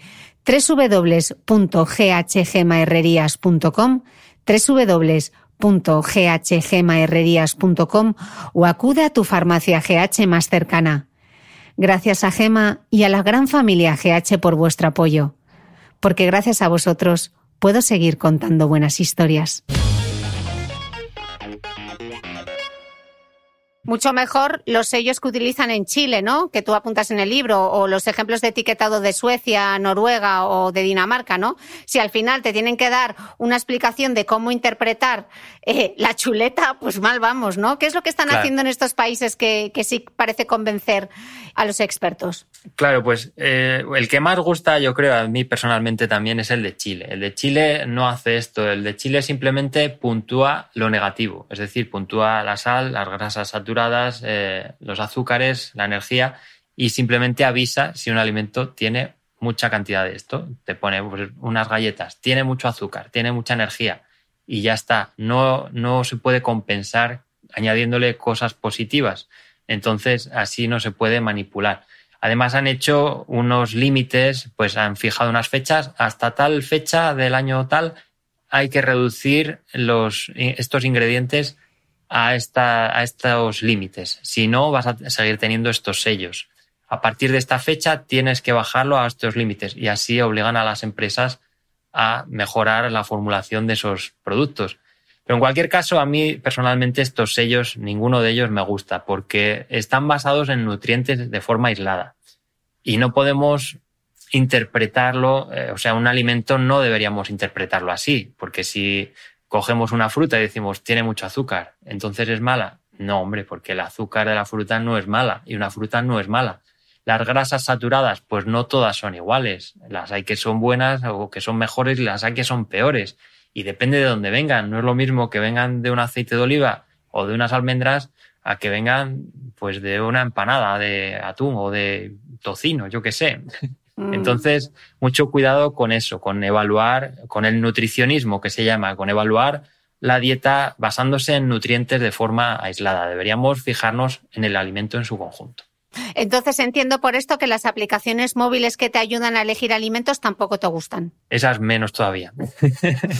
www.ghgmaherrerías.com o acude a tu farmacia GH más cercana. Gracias a Gema y a la gran familia GH por vuestro apoyo, porque gracias a vosotros puedo seguir contando buenas historias. mucho mejor los sellos que utilizan en Chile, ¿no? Que tú apuntas en el libro, o los ejemplos de etiquetado de Suecia, Noruega o de Dinamarca, ¿no? Si al final te tienen que dar una explicación de cómo interpretar eh, la chuleta, pues mal vamos, ¿no? ¿Qué es lo que están haciendo en estos países que, sí parece convencer a los expertos? Claro, pues eh, el que más gusta, yo creo, a mí personalmente también es el de Chile. El de Chile no hace esto, el de Chile simplemente puntúa lo negativo, es decir, puntúa la sal, las grasas saturadas, eh, los azúcares, la energía, y simplemente avisa si un alimento tiene mucha cantidad de esto. Te pone pues, unas galletas, tiene mucho azúcar, tiene mucha energía y ya está. No, no se puede compensar añadiéndole cosas positivas. Entonces, así no se puede manipular. Además, han hecho unos límites, pues han fijado unas fechas. Hasta tal fecha del año tal hay que reducir los, estos ingredientes a, esta, a estos límites. Si no, vas a seguir teniendo estos sellos. A partir de esta fecha tienes que bajarlo a estos límites y así obligan a las empresas a mejorar la formulación de esos productos. Pero en cualquier caso, a mí personalmente estos sellos, ninguno de ellos me gusta porque están basados en nutrientes de forma aislada y no podemos interpretarlo, eh, o sea, un alimento no deberíamos interpretarlo así, porque si cogemos una fruta y decimos, tiene mucho azúcar, entonces es mala. No, hombre, porque el azúcar de la fruta no es mala y una fruta no es mala. Las grasas saturadas, pues no todas son iguales. Las hay que son buenas o que son mejores y las hay que son peores. Y depende de dónde vengan. No es lo mismo que vengan de un aceite de oliva o de unas almendras a que vengan pues de una empanada de atún o de tocino, yo qué sé. Mm. Entonces, mucho cuidado con eso, con evaluar, con el nutricionismo que se llama, con evaluar la dieta basándose en nutrientes de forma aislada. Deberíamos fijarnos en el alimento en su conjunto. Entonces entiendo por esto que las aplicaciones móviles que te ayudan a elegir alimentos tampoco te gustan. Esas menos todavía.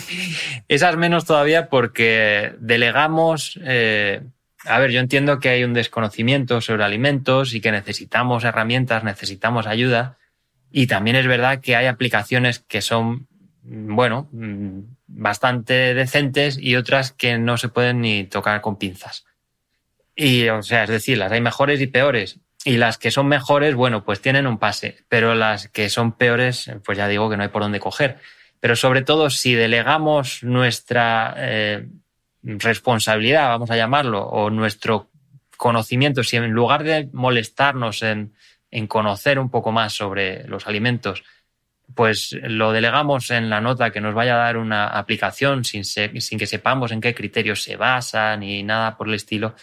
Esas menos todavía porque delegamos... Eh, a ver, yo entiendo que hay un desconocimiento sobre alimentos y que necesitamos herramientas, necesitamos ayuda, y también es verdad que hay aplicaciones que son, bueno, bastante decentes y otras que no se pueden ni tocar con pinzas. Y, o sea, es decir, las hay mejores y peores. Y las que son mejores, bueno, pues tienen un pase, pero las que son peores, pues ya digo que no hay por dónde coger. Pero sobre todo, si delegamos nuestra eh, responsabilidad, vamos a llamarlo, o nuestro conocimiento, si en lugar de molestarnos en en conocer un poco más sobre los alimentos, pues lo delegamos en la nota que nos vaya a dar una aplicación sin, sin que sepamos en qué criterios se basa ni nada por el estilo,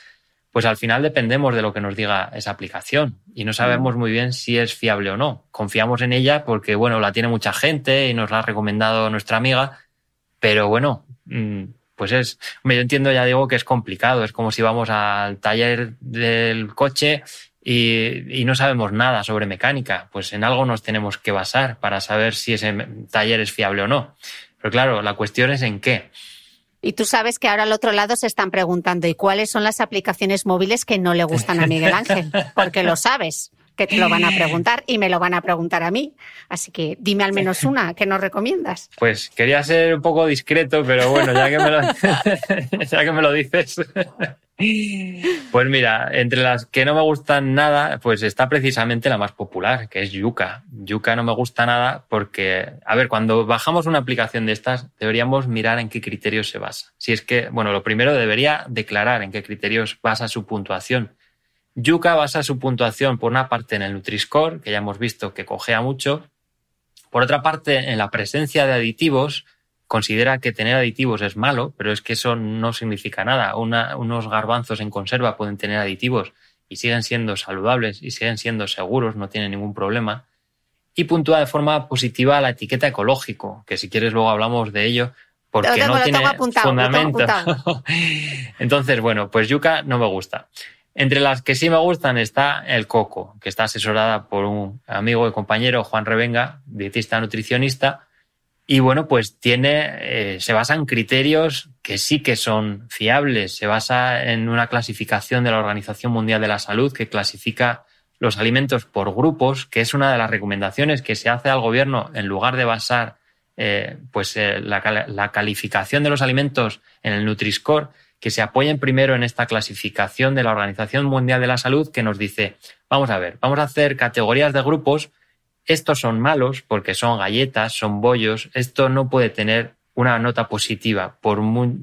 pues al final dependemos de lo que nos diga esa aplicación y no sabemos muy bien si es fiable o no. Confiamos en ella porque, bueno, la tiene mucha gente y nos la ha recomendado nuestra amiga, pero bueno, mm, pues es, yo entiendo, ya digo, que es complicado, es como si vamos al taller del coche y, no sabemos nada sobre mecánica, pues en algo nos tenemos que basar para saber si ese taller es fiable o no. Pero claro, la cuestión es en qué. Y tú sabes que ahora al otro lado se están preguntando, ¿y cuáles son las aplicaciones móviles que no le gustan a Miguel Ángel? Porque lo sabes que te lo van a eh. preguntar y me lo van a preguntar a mí. Así que dime al menos una que nos recomiendas. Pues quería ser un poco discreto, pero bueno, ya que me lo, dices. Pues mira, entre las que no me gustan nada, pues está precisamente la más popular, que es Yuka. Yuka no me gusta nada porque, a ver, cuando bajamos una aplicación de estas, deberíamos mirar en qué criterios se basa. Si es que, bueno, lo primero debería declarar en qué criterios basa su puntuación Yuka basa su puntuación por una parte en el Nutri-Score, que ya hemos visto que cojea mucho. Por otra parte, en la presencia de aditivos, considera que tener aditivos es malo, pero es que eso no significa nada. unos garbanzos en conserva pueden tener aditivos y siguen siendo saludables y siguen siendo seguros, no tienen ningún problema. Y puntúa de forma positiva la etiqueta ecológico, que si quieres luego hablamos de ello, porque no tiene fundamento. Entonces, bueno, pues yuca no me gusta. Entre las que sí me gustan está el coco, que está asesorada por un amigo y compañero, Juan Revenga, dietista nutricionista. Y bueno, pues tiene, eh, se basa en criterios que sí que son fiables. Se basa en una clasificación de la Organización Mundial de la Salud que clasifica los alimentos por grupos, que es una de las recomendaciones que se hace al gobierno en lugar de basar eh, pues, eh, la, la calificación de los alimentos en el nutri que se apoyen primero en esta clasificación de la Organización Mundial de la Salud que nos dice, vamos a ver, vamos a hacer categorías de grupos, estos son malos porque son galletas, son bollos, esto no puede tener una nota positiva, por,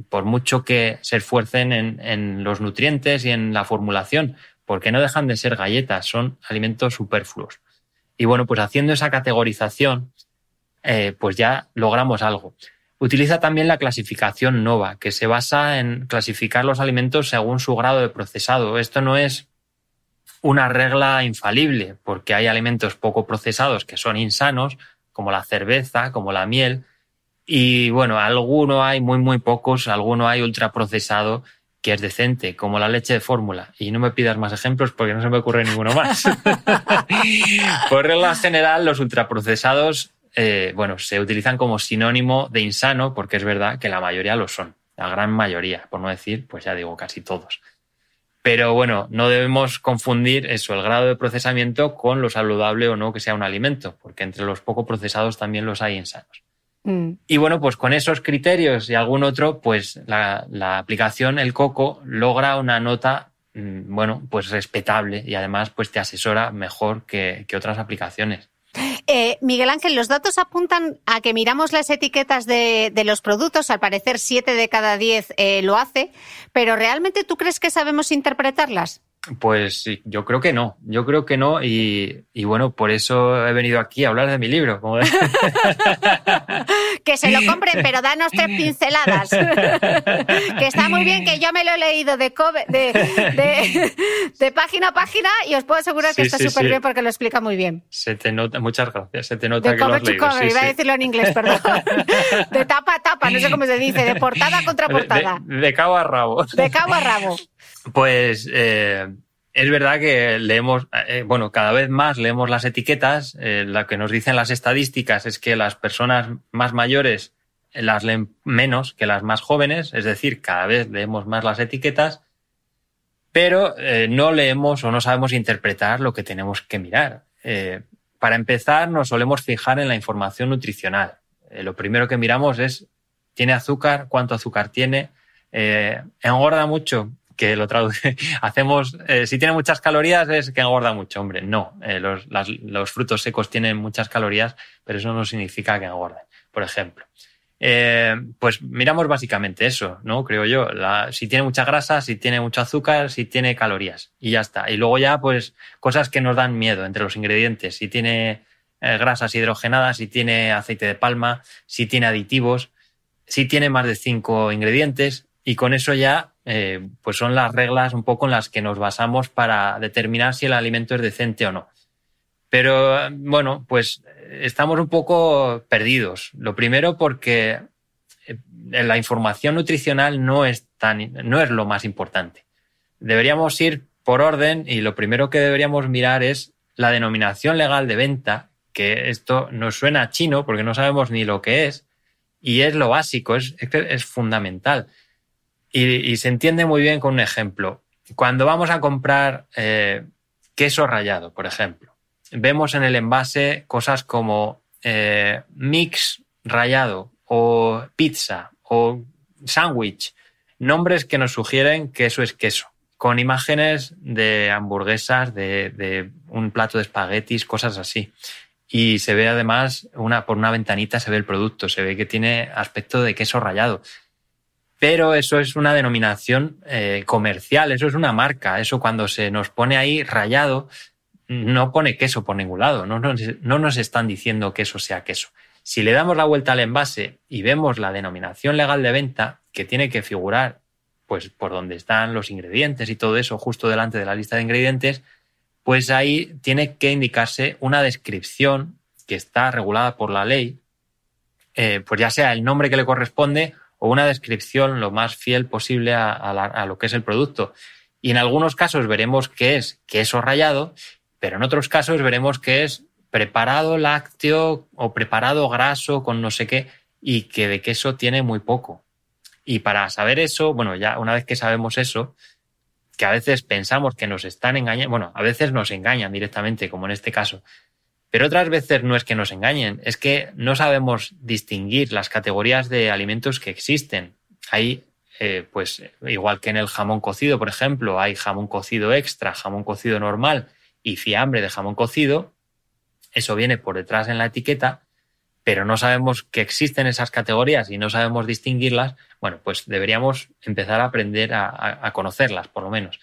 por mucho que se esfuercen en, los nutrientes y en la formulación, porque no dejan de ser galletas, son alimentos superfluos. Y bueno, pues haciendo esa categorización, eh, pues ya logramos algo. Utiliza también la clasificación NOVA, que se basa en clasificar los alimentos según su grado de procesado. Esto no es una regla infalible, porque hay alimentos poco procesados que son insanos, como la cerveza, como la miel, y bueno, alguno hay, muy, muy pocos, alguno hay ultraprocesado que es decente, como la leche de fórmula. Y no me pidas más ejemplos porque no se me ocurre ninguno más. Por regla general, los ultraprocesados eh, bueno, se utilizan como sinónimo de insano, porque es verdad que la mayoría lo son, la gran mayoría, por no decir, pues ya digo, casi todos. Pero bueno, no debemos confundir eso, el grado de procesamiento con lo saludable o no que sea un alimento, porque entre los poco procesados también los hay insanos. Mm. Y bueno, pues con esos criterios y algún otro, pues la, aplicación, el coco, logra una nota, mm, bueno, pues respetable y además pues te asesora mejor que otras aplicaciones. Eh, Miguel Ángel, los datos apuntan a que miramos las etiquetas de, los productos, al parecer siete de cada diez eh, lo hace, pero ¿realmente tú crees que sabemos interpretarlas? Pues sí, yo creo que no, yo creo que no y, bueno, por eso he venido aquí a hablar de mi libro. Como que se lo compren, pero danos tres pinceladas. que está muy bien, que yo me lo he leído de, de, página a página y os puedo asegurar que está súper bien porque lo explica muy bien. Se te nota, muchas gracias, se te nota de que lo iba a decirlo de tapa a tapa, no sé cómo se dice, de portada contra contraportada. De, cabo a rabo. De cabo a rabo. Pues... Eh, es verdad que leemos, eh, bueno, cada vez más leemos las etiquetas. Eh, lo que nos dicen las estadísticas es que las personas más mayores eh, las leen menos que las más jóvenes, es decir, cada vez leemos más las etiquetas, pero no leemos o no sabemos interpretar lo que tenemos que mirar. para empezar, nos solemos fijar en la información nutricional. lo primero que miramos es, ¿tiene azúcar? ¿Cuánto azúcar tiene? ¿Engorda mucho? que lo traduce, hacemos, eh, si tiene muchas calorías es que engorda mucho, hombre, no, eh, los, frutos secos tienen muchas calorías, pero eso no significa que engorden, por ejemplo. Eh, pues miramos básicamente eso, ¿no? Creo yo, si tiene mucha grasa, si tiene mucho azúcar, si tiene calorías y ya está. Y luego ya, pues, cosas que nos dan miedo entre los ingredientes, si tiene grasas hidrogenadas, si tiene aceite de palma, si tiene aditivos, si tiene más de cinco ingredientes y con eso ya eh, pues son las reglas un poco en las que nos basamos para determinar si el alimento es decente o no. Pero bueno, pues eh, estamos un poco perdidos. Lo primero porque eh, la información nutricional no es, tan, no es lo más importante. Deberíamos ir por orden y lo primero que deberíamos mirar es la denominación legal de venta, que esto nos suena chino porque no sabemos ni lo que es, y es lo básico, es fundamental y, se entiende muy bien con un ejemplo. Cuando vamos a comprar eh, queso rallado, por ejemplo, vemos en el envase cosas como eh, mix rallado o pizza o sándwich, nombres que nos sugieren que eso es queso, con imágenes de hamburguesas, de, de un plato de espaguetis, cosas así. Y se ve además, una, por una ventanita se ve el producto, se ve que tiene aspecto de queso rallado pero eso es una denominación eh, comercial, eso es una marca, eso cuando se nos pone ahí rayado, no pone queso por ningún lado, no nos, están diciendo que eso sea queso. Si le damos la vuelta al envase y vemos la denominación legal de venta, que tiene que figurar pues por donde están los ingredientes y todo eso justo delante de la lista de ingredientes, pues ahí tiene que indicarse una descripción que está regulada por la ley, eh, pues ya sea el nombre que le corresponde o una descripción lo más fiel posible a, lo que es el producto. Y en algunos casos veremos que es queso rallado, pero en otros casos veremos que es preparado lácteo o preparado graso con no sé qué y que de queso tiene muy poco. Y para saber eso, bueno, ya una vez que sabemos eso, que a veces pensamos que nos están engañando, bueno, a veces nos engañan directamente, como en este caso, pero otras veces no es que nos engañen, es que no sabemos distinguir las categorías de alimentos que existen. Hay, eh, pues, igual que en el jamón cocido, por ejemplo, hay jamón cocido extra, jamón cocido normal y fiambre de jamón cocido. Eso viene por detrás en la etiqueta, pero no sabemos que existen esas categorías y no sabemos distinguirlas. Bueno, pues deberíamos empezar a aprender a conocerlas, por lo menos.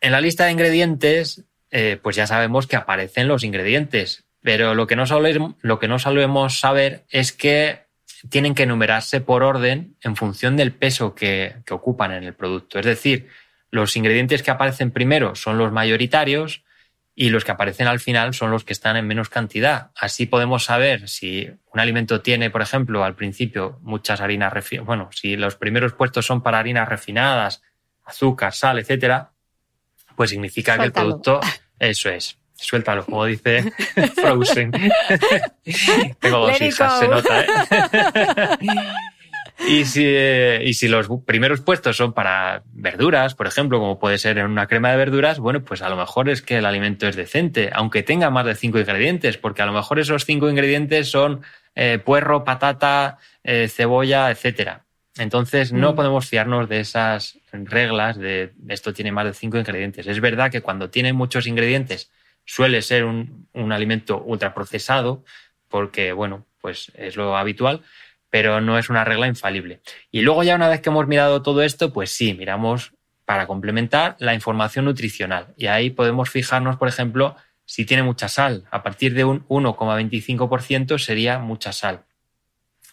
En la lista de ingredientes eh, pues ya sabemos que aparecen los ingredientes. Pero lo que, no sabemos lo que no sabemos saber es que tienen que numerarse por orden en función del peso que, ocupan en el producto. Es decir, los ingredientes que aparecen primero son los mayoritarios y los que aparecen al final son los que están en menos cantidad. Así podemos saber si un alimento tiene, por ejemplo, al principio muchas harinas refinadas, bueno, si los primeros puestos son para harinas refinadas, azúcar, sal, etcétera, pues significa que el producto eso es. Suéltalo, como dice Frozen. Tengo dos hijas, se nota, ¿eh? eh, Y si, los primeros puestos son para verduras, por ejemplo, como puede ser en una crema de verduras, bueno, pues a lo mejor es que el alimento es decente, aunque tenga más de cinco ingredientes, porque a lo mejor esos cinco ingredientes son eh, puerro, patata, cebolla, etcétera. Entonces, no mm. podemos fiarnos de esas reglas de esto tiene más de cinco ingredientes. Es verdad que cuando tiene muchos ingredientes suele ser un, un alimento ultraprocesado, porque, bueno, pues es lo habitual, pero no es una regla infalible. Y luego ya una vez que hemos mirado todo esto, pues sí, miramos para complementar la información nutricional. Y ahí podemos fijarnos, por ejemplo, si tiene mucha sal. A partir de un 1,25% sería mucha sal.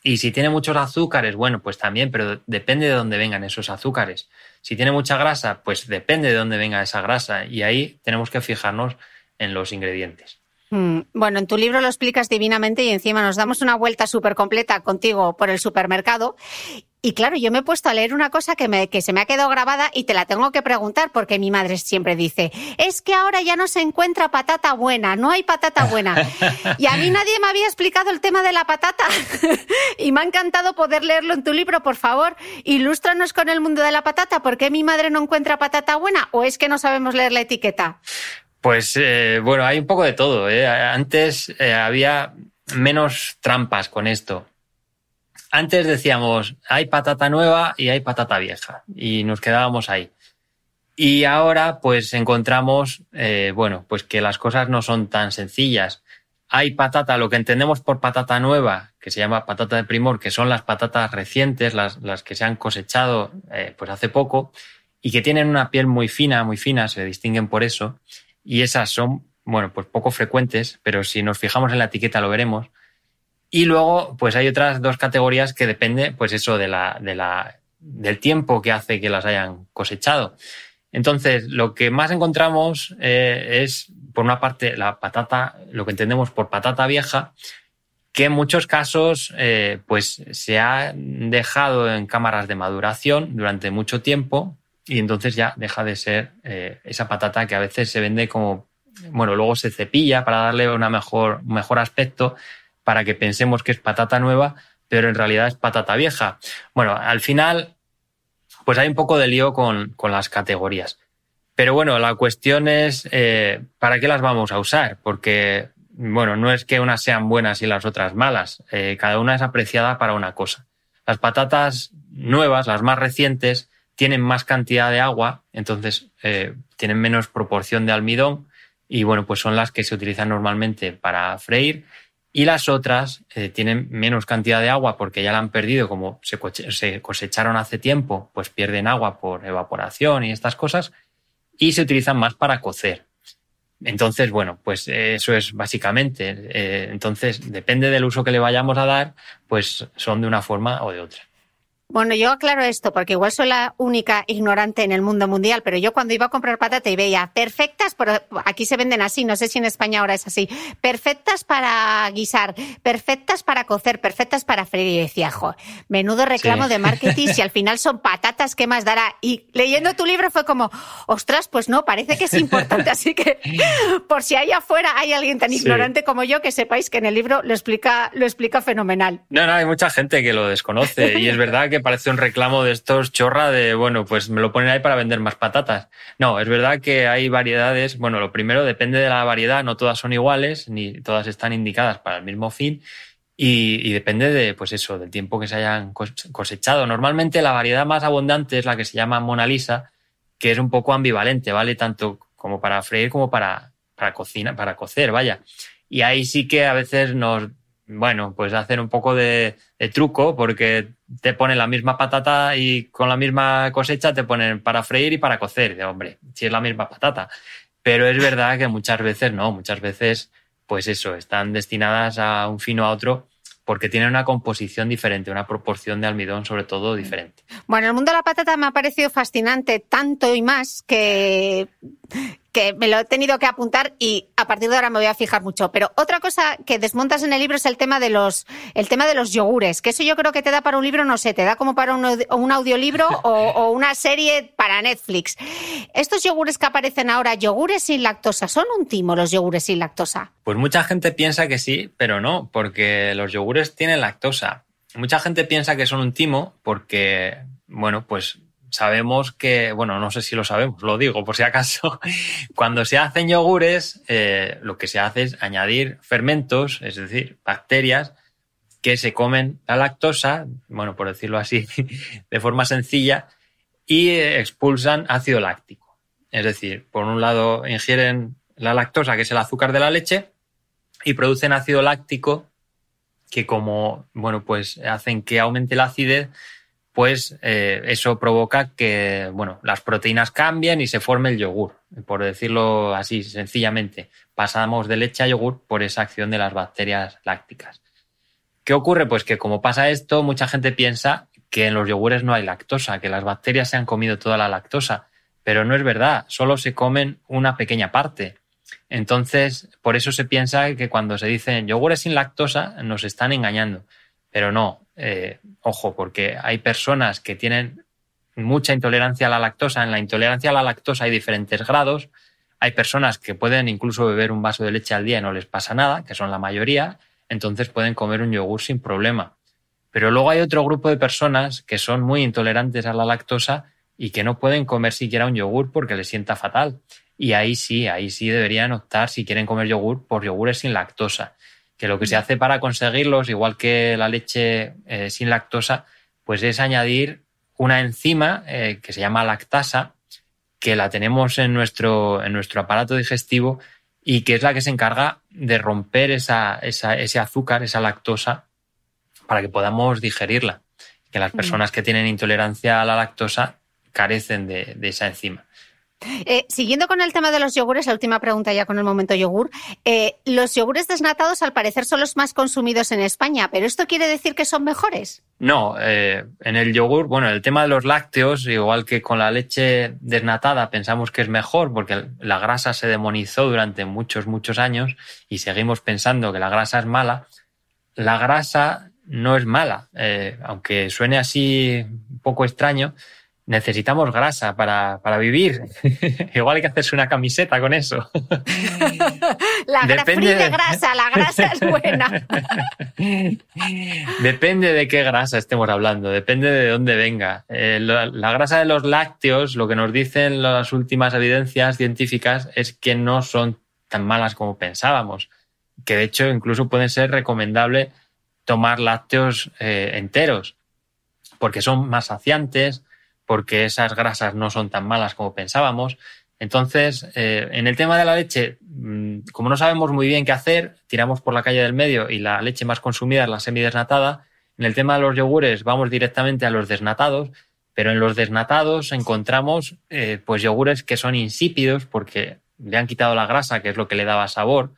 Y si tiene muchos azúcares, bueno, pues también, pero depende de dónde vengan esos azúcares. Si tiene mucha grasa, pues depende de dónde venga esa grasa. Y ahí tenemos que fijarnos en los ingredientes. Mm, bueno, en tu libro lo explicas divinamente y encima nos damos una vuelta súper completa contigo por el supermercado. Y claro, yo me he puesto a leer una cosa que, me, que se me ha quedado grabada y te la tengo que preguntar porque mi madre siempre dice, es que ahora ya no se encuentra patata buena, no hay patata buena. y a mí nadie me había explicado el tema de la patata y me ha encantado poder leerlo en tu libro, por favor, ilústranos con el mundo de la patata, ¿por qué mi madre no encuentra patata buena o es que no sabemos leer la etiqueta? Pues eh, bueno, hay un poco de todo. ¿eh? Antes eh, había menos trampas con esto antes decíamos, hay patata nueva y hay patata vieja, y nos quedábamos ahí. Y ahora pues encontramos, eh, bueno, pues que las cosas no son tan sencillas. Hay patata, lo que entendemos por patata nueva, que se llama patata de primor, que son las patatas recientes, las, las que se han cosechado eh, pues hace poco, y que tienen una piel muy fina, muy fina, se distinguen por eso, y esas son, bueno, pues poco frecuentes, pero si nos fijamos en la etiqueta lo veremos, y luego, pues hay otras dos categorías que depende, pues eso, de la, de la, del tiempo que hace que las hayan cosechado. Entonces, lo que más encontramos eh, es, por una parte, la patata, lo que entendemos por patata vieja, que en muchos casos eh, pues se ha dejado en cámaras de maduración durante mucho tiempo y entonces ya deja de ser eh, esa patata que a veces se vende como, bueno, luego se cepilla para darle una mejor, mejor aspecto, para que pensemos que es patata nueva, pero en realidad es patata vieja. Bueno, al final, pues hay un poco de lío con, con las categorías. Pero bueno, la cuestión es eh, para qué las vamos a usar, porque bueno, no es que unas sean buenas y las otras malas, eh, cada una es apreciada para una cosa. Las patatas nuevas, las más recientes, tienen más cantidad de agua, entonces eh, tienen menos proporción de almidón y bueno, pues son las que se utilizan normalmente para freír y las otras eh, tienen menos cantidad de agua porque ya la han perdido, como se, cosecharon hace tiempo, pues pierden agua por evaporación y estas cosas, y se utilizan más para cocer. Entonces, bueno, pues eh, eso es básicamente. Eh, entonces, depende del uso que le vayamos a dar, pues son de una forma o de otra. Bueno, yo aclaro esto porque igual soy la única ignorante en el mundo mundial, pero yo cuando iba a comprar patata y veía perfectas, pero aquí se venden así, no sé si en España ahora es así, perfectas para guisar, perfectas para cocer, perfectas para freír. Y decía, menudo reclamo de marketing si al final son patatas, ¿qué más dará? Y leyendo tu libro fue como, ostras, pues no, parece que es importante, así que por si ahí afuera hay alguien tan ignorante como yo, que sepáis que en el libro lo explica, lo explica fenomenal. No, no, hay mucha gente que lo desconoce y es verdad que parece un reclamo de estos chorra de, bueno, pues me lo ponen ahí para vender más patatas. No, es verdad que hay variedades, bueno, lo primero depende de la variedad, no todas son iguales, ni todas están indicadas para el mismo fin. Y, depende de, pues eso, del tiempo que se hayan cosechado. Normalmente la variedad más abundante es la que se llama Mona Lisa, que es un poco ambivalente, ¿vale? Tanto como para freír como para, para cocina, para cocer, vaya. Y ahí sí que a veces nos bueno, pues hacen un poco de, truco porque te ponen la misma patata y con la misma cosecha te ponen para freír y para cocer. De hombre, si es la misma patata. Pero es verdad que muchas veces no, muchas veces, pues eso, están destinadas a un fino a otro porque tienen una composición diferente, una proporción de almidón sobre todo mm. diferente. Bueno, el mundo de la patata me ha parecido fascinante, tanto y más que que me lo he tenido que apuntar y a partir de ahora me voy a fijar mucho. Pero otra cosa que desmontas en el libro es el tema de los, el tema de los yogures, que eso yo creo que te da para un libro, no sé, te da como para un, audiolibro o, o, una serie para Netflix. Estos yogures que aparecen ahora, yogures sin lactosa, ¿son un timo los yogures sin lactosa? Pues mucha gente piensa que sí, pero no, porque los yogures tienen lactosa. Mucha gente piensa que son un timo porque, bueno, pues sabemos que, bueno, no sé si lo sabemos, lo digo por si acaso, cuando se hacen yogures, eh, lo que se hace es añadir fermentos, es decir, bacterias que se comen la lactosa, bueno, por decirlo así, de forma sencilla, y eh, expulsan ácido láctico. Es decir, por un lado ingieren la lactosa, que es el azúcar de la leche, y producen ácido láctico que como, bueno, pues hacen que aumente la acidez pues eh, eso provoca que bueno, las proteínas cambien y se forme el yogur, por decirlo así sencillamente. Pasamos de leche a yogur por esa acción de las bacterias lácticas. ¿Qué ocurre? Pues que como pasa esto, mucha gente piensa que en los yogures no hay lactosa, que las bacterias se han comido toda la lactosa, pero no es verdad, solo se comen una pequeña parte. Entonces, por eso se piensa que cuando se dicen yogures sin lactosa, nos están engañando pero no, eh, ojo, porque hay personas que tienen mucha intolerancia a la lactosa. En la intolerancia a la lactosa hay diferentes grados. Hay personas que pueden incluso beber un vaso de leche al día y no les pasa nada, que son la mayoría. Entonces pueden comer un yogur sin problema. Pero luego hay otro grupo de personas que son muy intolerantes a la lactosa y que no pueden comer siquiera un yogur porque les sienta fatal. Y ahí sí, ahí sí deberían optar si quieren comer yogur por yogures sin lactosa que lo que se hace para conseguirlos, igual que la leche eh, sin lactosa, pues es añadir una enzima eh, que se llama lactasa, que la tenemos en nuestro, en nuestro aparato digestivo y que es la que se encarga de romper ese azúcar, esa lactosa, para que podamos digerirla. Que las mm. personas que tienen intolerancia a la lactosa carecen de esa enzima. Eh, siguiendo con el tema de los yogures, la última pregunta ya con el momento yogur. Eh, los yogures desnatados al parecer son los más consumidos en España, pero ¿esto quiere decir que son mejores? No, eh, en el yogur, bueno, el tema de los lácteos, igual que con la leche desnatada, pensamos que es mejor porque la grasa se demonizó durante muchos, muchos años y seguimos pensando que la grasa es mala. La grasa no es mala, aunque suene así un poco extraño, necesitamos grasa para, vivir. Igual hay que hacerse una camiseta con eso. la Depende de... grasa, la grasa es buena. Depende de qué grasa estemos hablando, depende de dónde venga. Eh, la, grasa de los lácteos, lo que nos dicen las últimas evidencias científicas es que no son tan malas como pensábamos, que de hecho incluso puede ser recomendable tomar lácteos eh, enteros, porque son más saciantes, porque esas grasas no son tan malas como pensábamos. Entonces, eh, en el tema de la leche, mm, como no sabemos muy bien qué hacer, tiramos por la calle del medio y la leche más consumida es la semidesnatada. En el tema de los yogures vamos directamente a los desnatados, pero en los desnatados encontramos eh, pues yogures que son insípidos porque le han quitado la grasa, que es lo que le daba sabor.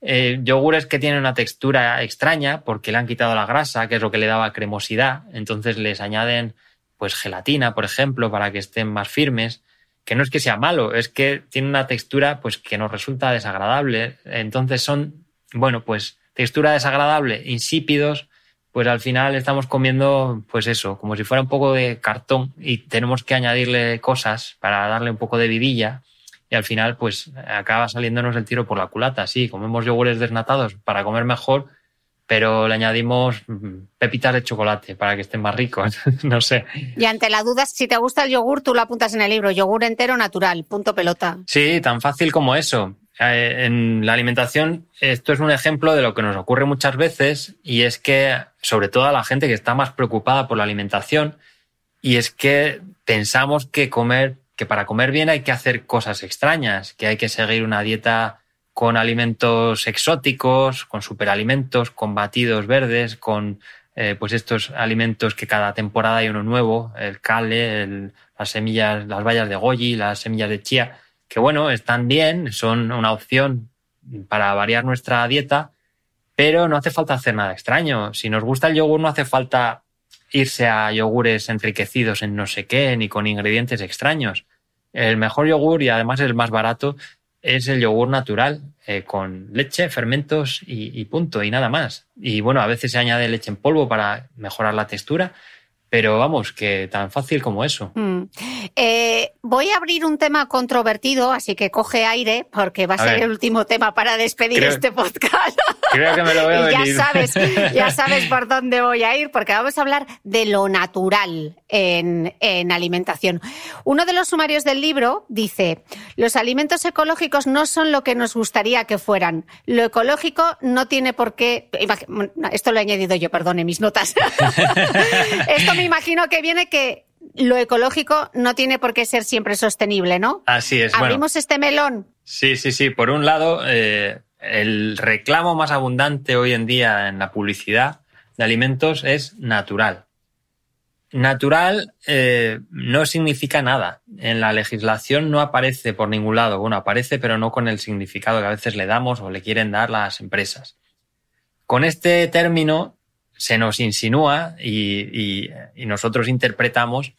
Eh, yogures que tienen una textura extraña porque le han quitado la grasa, que es lo que le daba cremosidad. Entonces les añaden pues gelatina, por ejemplo, para que estén más firmes, que no es que sea malo, es que tiene una textura pues que nos resulta desagradable. Entonces son, bueno, pues textura desagradable, insípidos, pues al final estamos comiendo pues eso, como si fuera un poco de cartón y tenemos que añadirle cosas para darle un poco de vidilla y al final pues acaba saliéndonos el tiro por la culata. Sí, comemos yogures desnatados para comer mejor, pero le añadimos mm, pepitas de chocolate para que estén más ricos, no sé. Y ante la duda, si te gusta el yogur, tú lo apuntas en el libro, yogur entero natural, punto pelota. Sí, tan fácil como eso. Eh, en la alimentación, esto es un ejemplo de lo que nos ocurre muchas veces y es que, sobre todo a la gente que está más preocupada por la alimentación, y es que pensamos que comer, que para comer bien hay que hacer cosas extrañas, que hay que seguir una dieta con alimentos exóticos, con superalimentos, con batidos verdes, con eh, pues estos alimentos que cada temporada hay uno nuevo, el kale, las semillas, las bayas de goji, las semillas de chía, que bueno, están bien, son una opción para variar nuestra dieta, pero no hace falta hacer nada extraño. Si nos gusta el yogur, no hace falta irse a yogures enriquecidos en no sé qué, ni con ingredientes extraños. El mejor yogur, y además el más barato, es el yogur natural eh, con leche, fermentos y, punto, y nada más. Y bueno, a veces se añade leche en polvo para mejorar la textura, pero vamos, que tan fácil como eso. Mm. Eh, voy a abrir un tema controvertido, así que coge aire, porque va a, ser el último tema para despedir este podcast. Creo que me lo voy a Ya sabes, ya sabes por dónde voy a ir, porque vamos a hablar de lo natural en, alimentación. Uno de los sumarios del libro dice: los alimentos ecológicos no son lo que nos gustaría que fueran. Lo ecológico no tiene por qué. Esto lo he añadido yo, perdone mis notas. Esto me imagino que viene que lo ecológico no tiene por qué ser siempre sostenible, ¿no? Así es. Abrimos este melón. Sí, sí, sí. Por un lado, eh, el reclamo más abundante hoy en día en la publicidad de alimentos es natural. Natural eh, no significa nada. En la legislación no aparece por ningún lado. Bueno, aparece, pero no con el significado que a veces le damos o le quieren dar las empresas. Con este término se nos insinúa y, nosotros interpretamos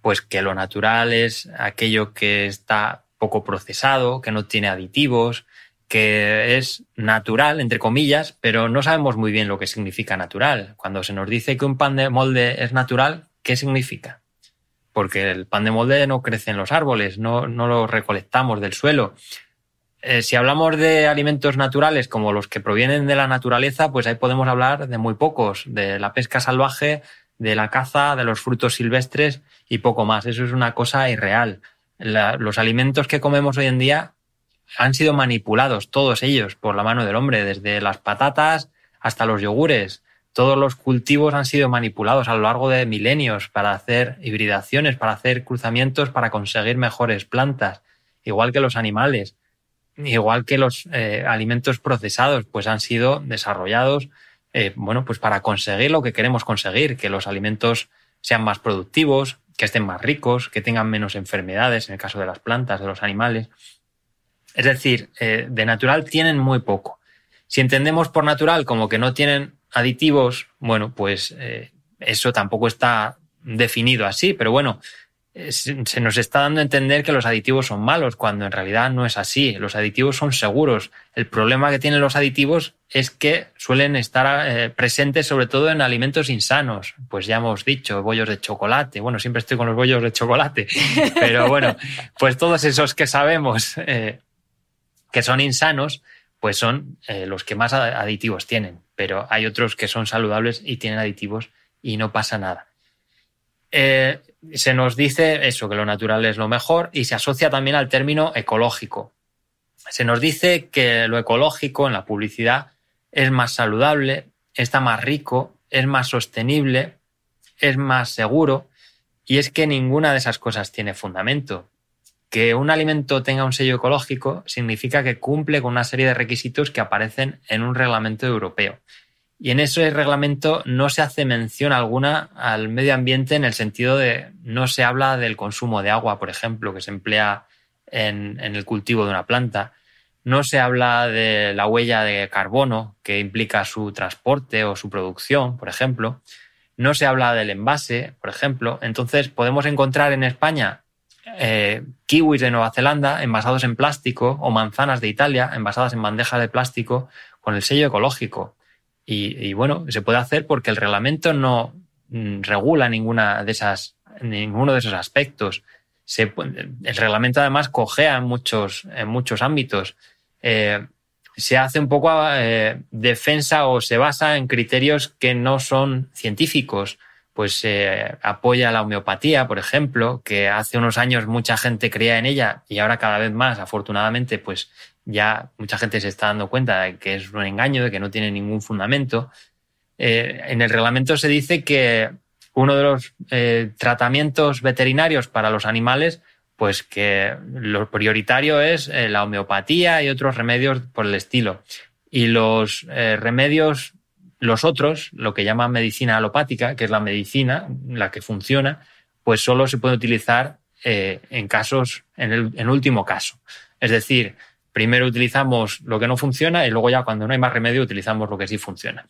pues que lo natural es aquello que está poco procesado, que no tiene aditivos, que es natural, entre comillas, pero no sabemos muy bien lo que significa natural. Cuando se nos dice que un pan de molde es natural, ¿qué significa? Porque el pan de molde no crece en los árboles, no, no lo recolectamos del suelo. Eh, si hablamos de alimentos naturales como los que provienen de la naturaleza, pues ahí podemos hablar de muy pocos, de la pesca salvaje, de la caza, de los frutos silvestres y poco más. Eso es una cosa irreal. los alimentos que comemos hoy en día han sido manipulados, todos ellos, por la mano del hombre, desde las patatas hasta los yogures. Todos los cultivos han sido manipulados a lo largo de milenios para hacer hibridaciones, para hacer cruzamientos, para conseguir mejores plantas, igual que los animales igual que los eh, alimentos procesados, pues han sido desarrollados, eh, bueno, pues para conseguir lo que queremos conseguir, que los alimentos sean más productivos, que estén más ricos, que tengan menos enfermedades en el caso de las plantas, de los animales. Es decir, eh, de natural tienen muy poco. Si entendemos por natural como que no tienen aditivos, bueno, pues eso tampoco está definido así, pero bueno, eh, se nos está dando a entender que los aditivos son malos, cuando en realidad no es así. Los aditivos son seguros. El problema que tienen los aditivos es que suelen estar eh, presentes sobre todo en alimentos insanos. Pues ya hemos dicho, bollos de chocolate. Bueno, siempre estoy con los bollos de chocolate, pero bueno, pues todos esos que sabemos eh, que son insanos, pues son los que más aditivos tienen. Pero hay otros que son saludables y tienen aditivos y no pasa nada. Eh, se nos dice eso, que lo natural es lo mejor y se asocia también al término ecológico. Se nos dice que lo ecológico en la publicidad es más saludable, está más rico, es más sostenible, es más seguro y es que ninguna de esas cosas tiene fundamento. Que un alimento tenga un sello ecológico significa que cumple con una serie de requisitos que aparecen en un reglamento europeo y en ese reglamento no se hace mención alguna al medio ambiente en el sentido de no se habla del consumo de agua, por ejemplo, que se emplea en, el cultivo de una planta. No se habla de la huella de carbono que implica su transporte o su producción, por ejemplo. No se habla del envase, por ejemplo. Entonces podemos encontrar en España eh, kiwis de Nueva Zelanda envasados en plástico o manzanas de Italia envasadas en bandejas de plástico con el sello ecológico. Y, bueno, se puede hacer porque el reglamento no mm, regula ninguna de esas, ninguno de esos aspectos. Se, el reglamento además cojea en muchos, en muchos ámbitos. Eh, se hace un poco eh, defensa o se basa en criterios que no son científicos. Pues se eh, apoya la homeopatía, por ejemplo, que hace unos años mucha gente creía en ella y ahora cada vez más, afortunadamente, pues ya mucha gente se está dando cuenta de que es un engaño, de que no tiene ningún fundamento. Eh, en el reglamento se dice que uno de los eh, tratamientos veterinarios para los animales, pues que lo prioritario es eh, la homeopatía y otros remedios por el estilo. Y los remedios, los otros, lo que llaman medicina alopática, que es la medicina, la que funciona, pues solo se puede utilizar en casos, en el en último caso. Es decir, primero utilizamos lo que no funciona y luego ya cuando no hay más remedio utilizamos lo que sí funciona.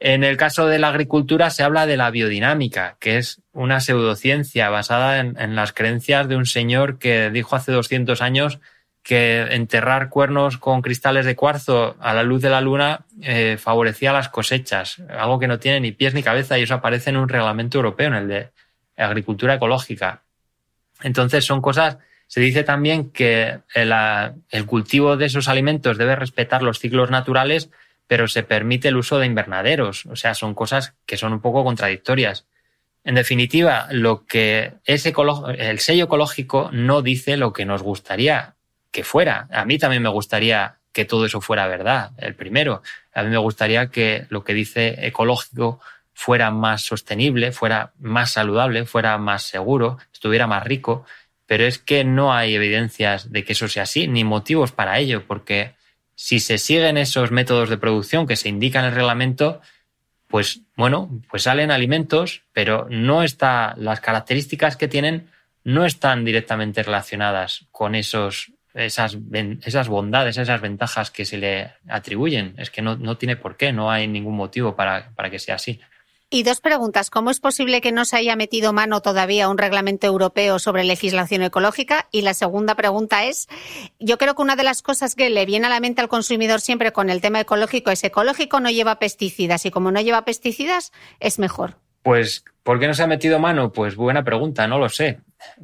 En el caso de la agricultura se habla de la biodinámica, que es una pseudociencia basada en, las creencias de un señor que dijo hace 200 años que enterrar cuernos con cristales de cuarzo a la luz de la luna eh, favorecía las cosechas, algo que no tiene ni pies ni cabeza y eso aparece en un reglamento europeo, en el de agricultura ecológica. Entonces son cosas se dice también que ah, el, cultivo de esos alimentos debe respetar los ciclos naturales, pero se permite el uso de invernaderos. O sea, son cosas que son un poco contradictorias. En definitiva, lo que es el sello ecológico no dice lo que nos gustaría que fuera. A mí también me gustaría que todo eso fuera verdad, el primero. A mí me gustaría que lo que dice ecológico fuera más sostenible, fuera más saludable, fuera más seguro, estuviera más rico. Pero es que no hay evidencias de que eso sea así, ni motivos para ello, porque si se siguen esos métodos de producción que se indican en el reglamento, pues bueno, pues salen alimentos, pero no está, las características que tienen no están directamente relacionadas con esos, esas, esas bondades, esas ventajas que se le atribuyen. Es que no, tiene por qué, no hay ningún motivo para que sea así. Y dos preguntas. ¿Cómo es posible que no se haya metido mano todavía un reglamento europeo sobre legislación ecológica? Y la segunda pregunta es, yo creo que una de las cosas que le viene a la mente al consumidor siempre con el tema ecológico es ecológico no lleva pesticidas y como no lleva pesticidas es mejor. Pues, ¿por qué no se ha metido mano? Pues buena pregunta, no lo sé.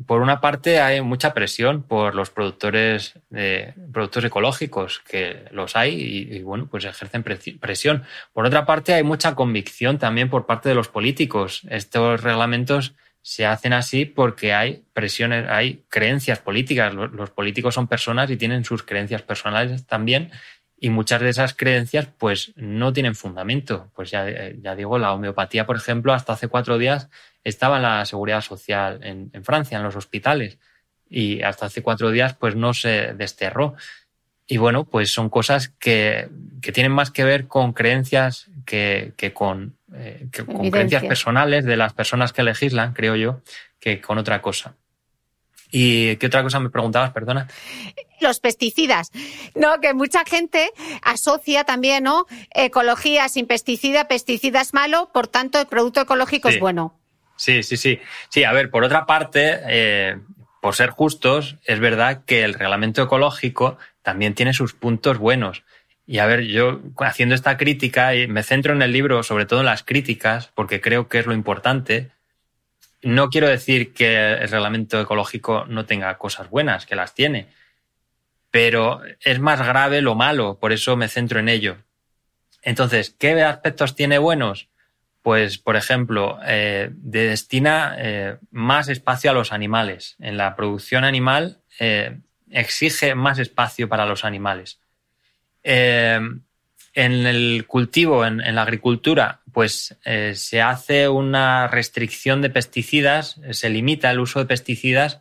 Por una parte, hay mucha presión por los productores de productos ecológicos, que los hay y, bueno, pues ejercen presión. Por otra parte, hay mucha convicción también por parte de los políticos. Estos reglamentos se hacen así porque hay presiones, hay creencias políticas. los políticos son personas y tienen sus creencias personales también y muchas de esas creencias pues no tienen fundamento. Pues ya, ya digo, la homeopatía, por ejemplo, hasta hace cuatro días estaba en la seguridad social en, Francia, en los hospitales. Y hasta hace cuatro días pues no se desterró. Y bueno, pues son cosas que, tienen más que ver con creencias que, con, eh, con creencias personales de las personas que legislan, creo yo, que con otra cosa. ¿Y qué otra cosa me preguntabas, perdona? los pesticidas, ¿no? Que mucha gente asocia también, ¿no? Ecología sin pesticida, pesticidas malo, por tanto el producto ecológico es bueno. Sí, sí, sí. Sí, a ver, por otra parte, eh, por ser justos, es verdad que el reglamento ecológico también tiene sus puntos buenos. Y a ver, yo haciendo esta crítica, y eh, me centro en el libro, sobre todo en las críticas, porque creo que es lo importante. No quiero decir que el reglamento ecológico no tenga cosas buenas, que las tiene, pero es más grave lo malo, por eso me centro en ello. Entonces, ¿qué aspectos tiene buenos? Pues, por ejemplo, eh, destina eh, más espacio a los animales. En la producción animal eh, exige más espacio para los animales. en el cultivo, en, en la agricultura, pues se hace una restricción de pesticidas, se limita el uso de pesticidas.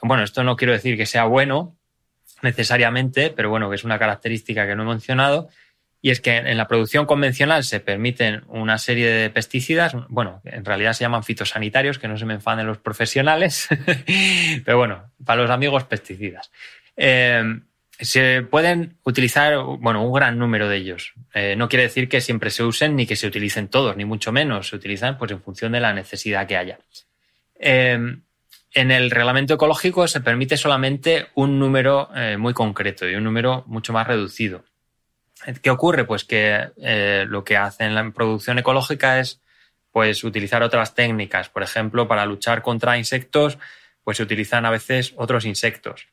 Bueno, esto no quiero decir que sea bueno, necesariamente, pero bueno, que es una característica que no he mencionado, y es que en la producción convencional se permiten una serie de pesticidas, bueno, en realidad se llaman fitosanitarios, que no se me enfaden los profesionales, pero bueno, para los amigos pesticidas. Eh, se pueden utilizar, bueno, un gran número de ellos. Eh, no quiere decir que siempre se usen ni que se utilicen todos, ni mucho menos. Se utilizan pues en función de la necesidad que haya. Eh, en el reglamento ecológico se permite solamente un número eh, muy concreto y un número mucho más reducido. ¿Qué ocurre? Pues que eh, lo que hacen la producción ecológica es pues, utilizar otras técnicas. Por ejemplo, para luchar contra insectos, pues se utilizan a veces otros insectos.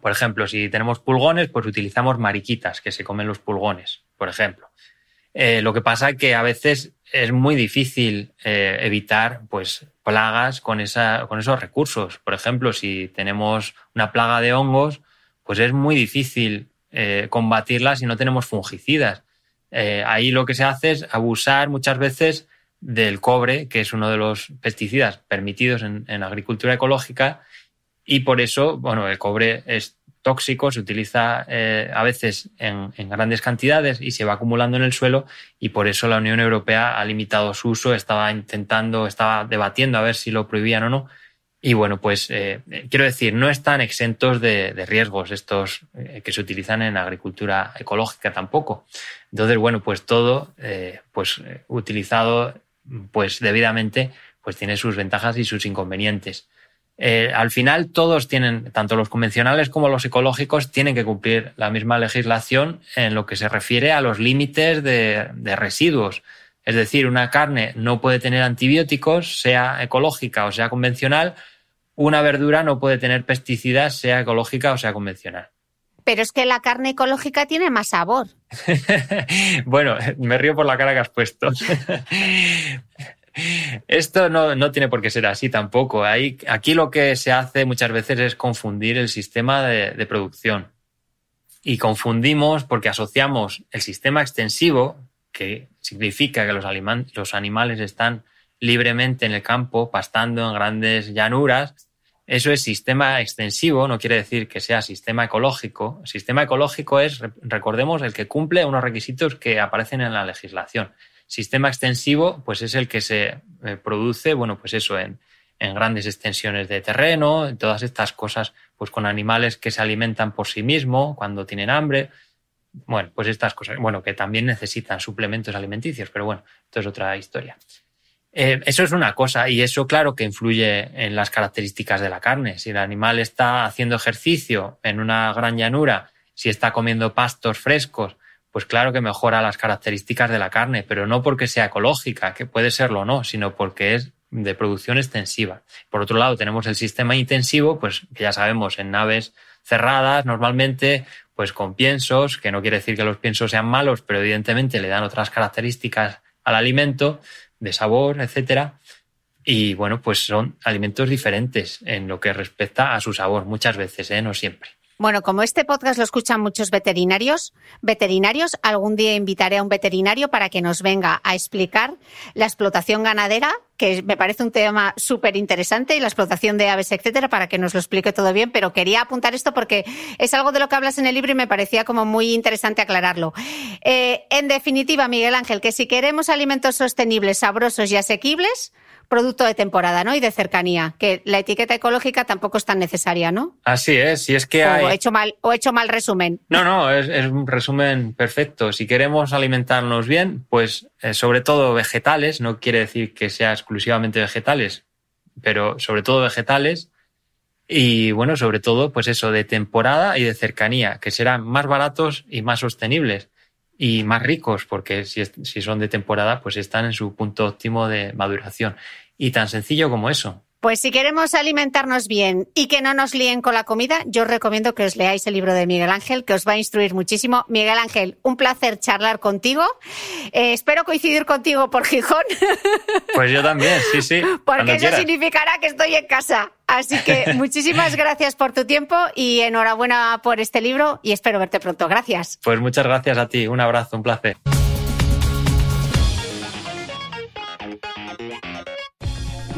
Por ejemplo, si tenemos pulgones, pues utilizamos mariquitas que se comen los pulgones, por ejemplo. Eh, lo que pasa es que a veces es muy difícil eh, evitar pues, plagas con, esa, con esos recursos. Por ejemplo, si tenemos una plaga de hongos, pues es muy difícil eh, combatirla si no tenemos fungicidas. ahí lo que se hace es abusar muchas veces del cobre, que es uno de los pesticidas permitidos en, en agricultura ecológica, y por eso, bueno, el cobre es tóxico, se utiliza eh, a veces en, grandes cantidades y se va acumulando en el suelo y por eso la Unión Europea ha limitado su uso, estaba intentando, estaba debatiendo a ver si lo prohibían o no. Y bueno, pues eh, eh, quiero decir, no están exentos de, riesgos estos que se utilizan en agricultura ecológica tampoco. Entonces, bueno, pues todo pues, utilizado pues debidamente pues tiene sus ventajas y sus inconvenientes. Eh, al final todos tienen, tanto los convencionales como los ecológicos, tienen que cumplir la misma legislación en lo que se refiere a los límites de, de residuos. Es decir, una carne no puede tener antibióticos, sea ecológica o sea convencional, una verdura no puede tener pesticidas, sea ecológica o sea convencional. Pero es que la carne ecológica tiene más sabor. bueno, me río por la cara que has puesto. Esto no, tiene por qué ser así tampoco. aquí lo que se hace muchas veces es confundir el sistema de, producción. Y confundimos porque asociamos el sistema extensivo, que significa que los, los animales están libremente en el campo, pastando en grandes llanuras. Eso es sistema extensivo, no quiere decir que sea sistema ecológico. Sistema ecológico es, recordemos, el que cumple unos requisitos que aparecen en la legislación. Sistema extensivo, pues es el que se eh, produce, bueno, pues eso, en, grandes extensiones de terreno, en todas estas cosas, pues con animales que se alimentan por sí mismos cuando tienen hambre. Bueno, pues estas cosas, bueno, que también necesitan suplementos alimenticios, pero bueno, esto es otra historia. Eh, eso es una cosa y eso claro que influye en las características de la carne. Si el animal está haciendo ejercicio en una gran llanura, si está comiendo pastos frescos, pues claro que mejora las características de la carne, pero no porque sea ecológica, que puede serlo o no, sino porque es de producción extensiva. Por otro lado, tenemos el sistema intensivo, pues que ya sabemos, en naves cerradas, normalmente, pues con piensos, que no quiere decir que los piensos sean malos, pero evidentemente le dan otras características al alimento, de sabor, etcétera. Y bueno, pues son alimentos diferentes en lo que respecta a su sabor, muchas veces, ¿eh? no siempre. Bueno, como este podcast lo escuchan muchos veterinarios, veterinarios, algún día invitaré a un veterinario para que nos venga a explicar la explotación ganadera, que me parece un tema súper interesante, y la explotación de aves, etcétera, para que nos lo explique todo bien, pero quería apuntar esto porque es algo de lo que hablas en el libro y me parecía como muy interesante aclararlo. Eh, en definitiva, Miguel Ángel, que si queremos alimentos sostenibles, sabrosos y asequibles, producto de temporada, ¿no? Y de cercanía, que la etiqueta ecológica tampoco es tan necesaria, ¿no? Así es, si es que He hecho mal, o he hecho mal resumen. No, no, es, un resumen perfecto. Si queremos alimentarnos bien, pues eh, sobre todo vegetales, no quiere decir que sea exclusivamente vegetales, pero sobre todo vegetales. Y bueno, sobre todo, pues eso de temporada y de cercanía, que serán más baratos y más sostenibles y más ricos, porque si, si son de temporada, pues están en su punto óptimo de maduración. Y tan sencillo como eso, pues si queremos alimentarnos bien y que no nos líen con la comida, yo os recomiendo que os leáis el libro de Miguel Ángel, que os va a instruir muchísimo. Miguel Ángel, un placer charlar contigo. Eh, espero coincidir contigo por Gijón. Pues yo también, sí, sí. Porque eso significará que estoy en casa. Así que muchísimas gracias por tu tiempo y enhorabuena por este libro y espero verte pronto. Gracias. Pues muchas gracias a ti. Un abrazo, un placer.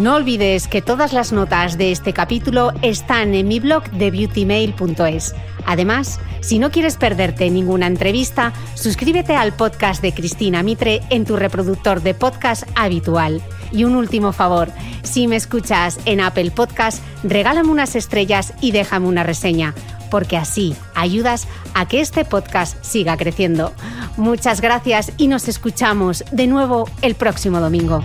No olvides que todas las notas de este capítulo están en mi blog de beautymail.es. Además, si no quieres perderte ninguna entrevista, suscríbete al podcast de Cristina Mitre en tu reproductor de podcast habitual. Y un último favor, si me escuchas en Apple Podcast, regálame unas estrellas y déjame una reseña, porque así ayudas a que este podcast siga creciendo. Muchas gracias y nos escuchamos de nuevo el próximo domingo.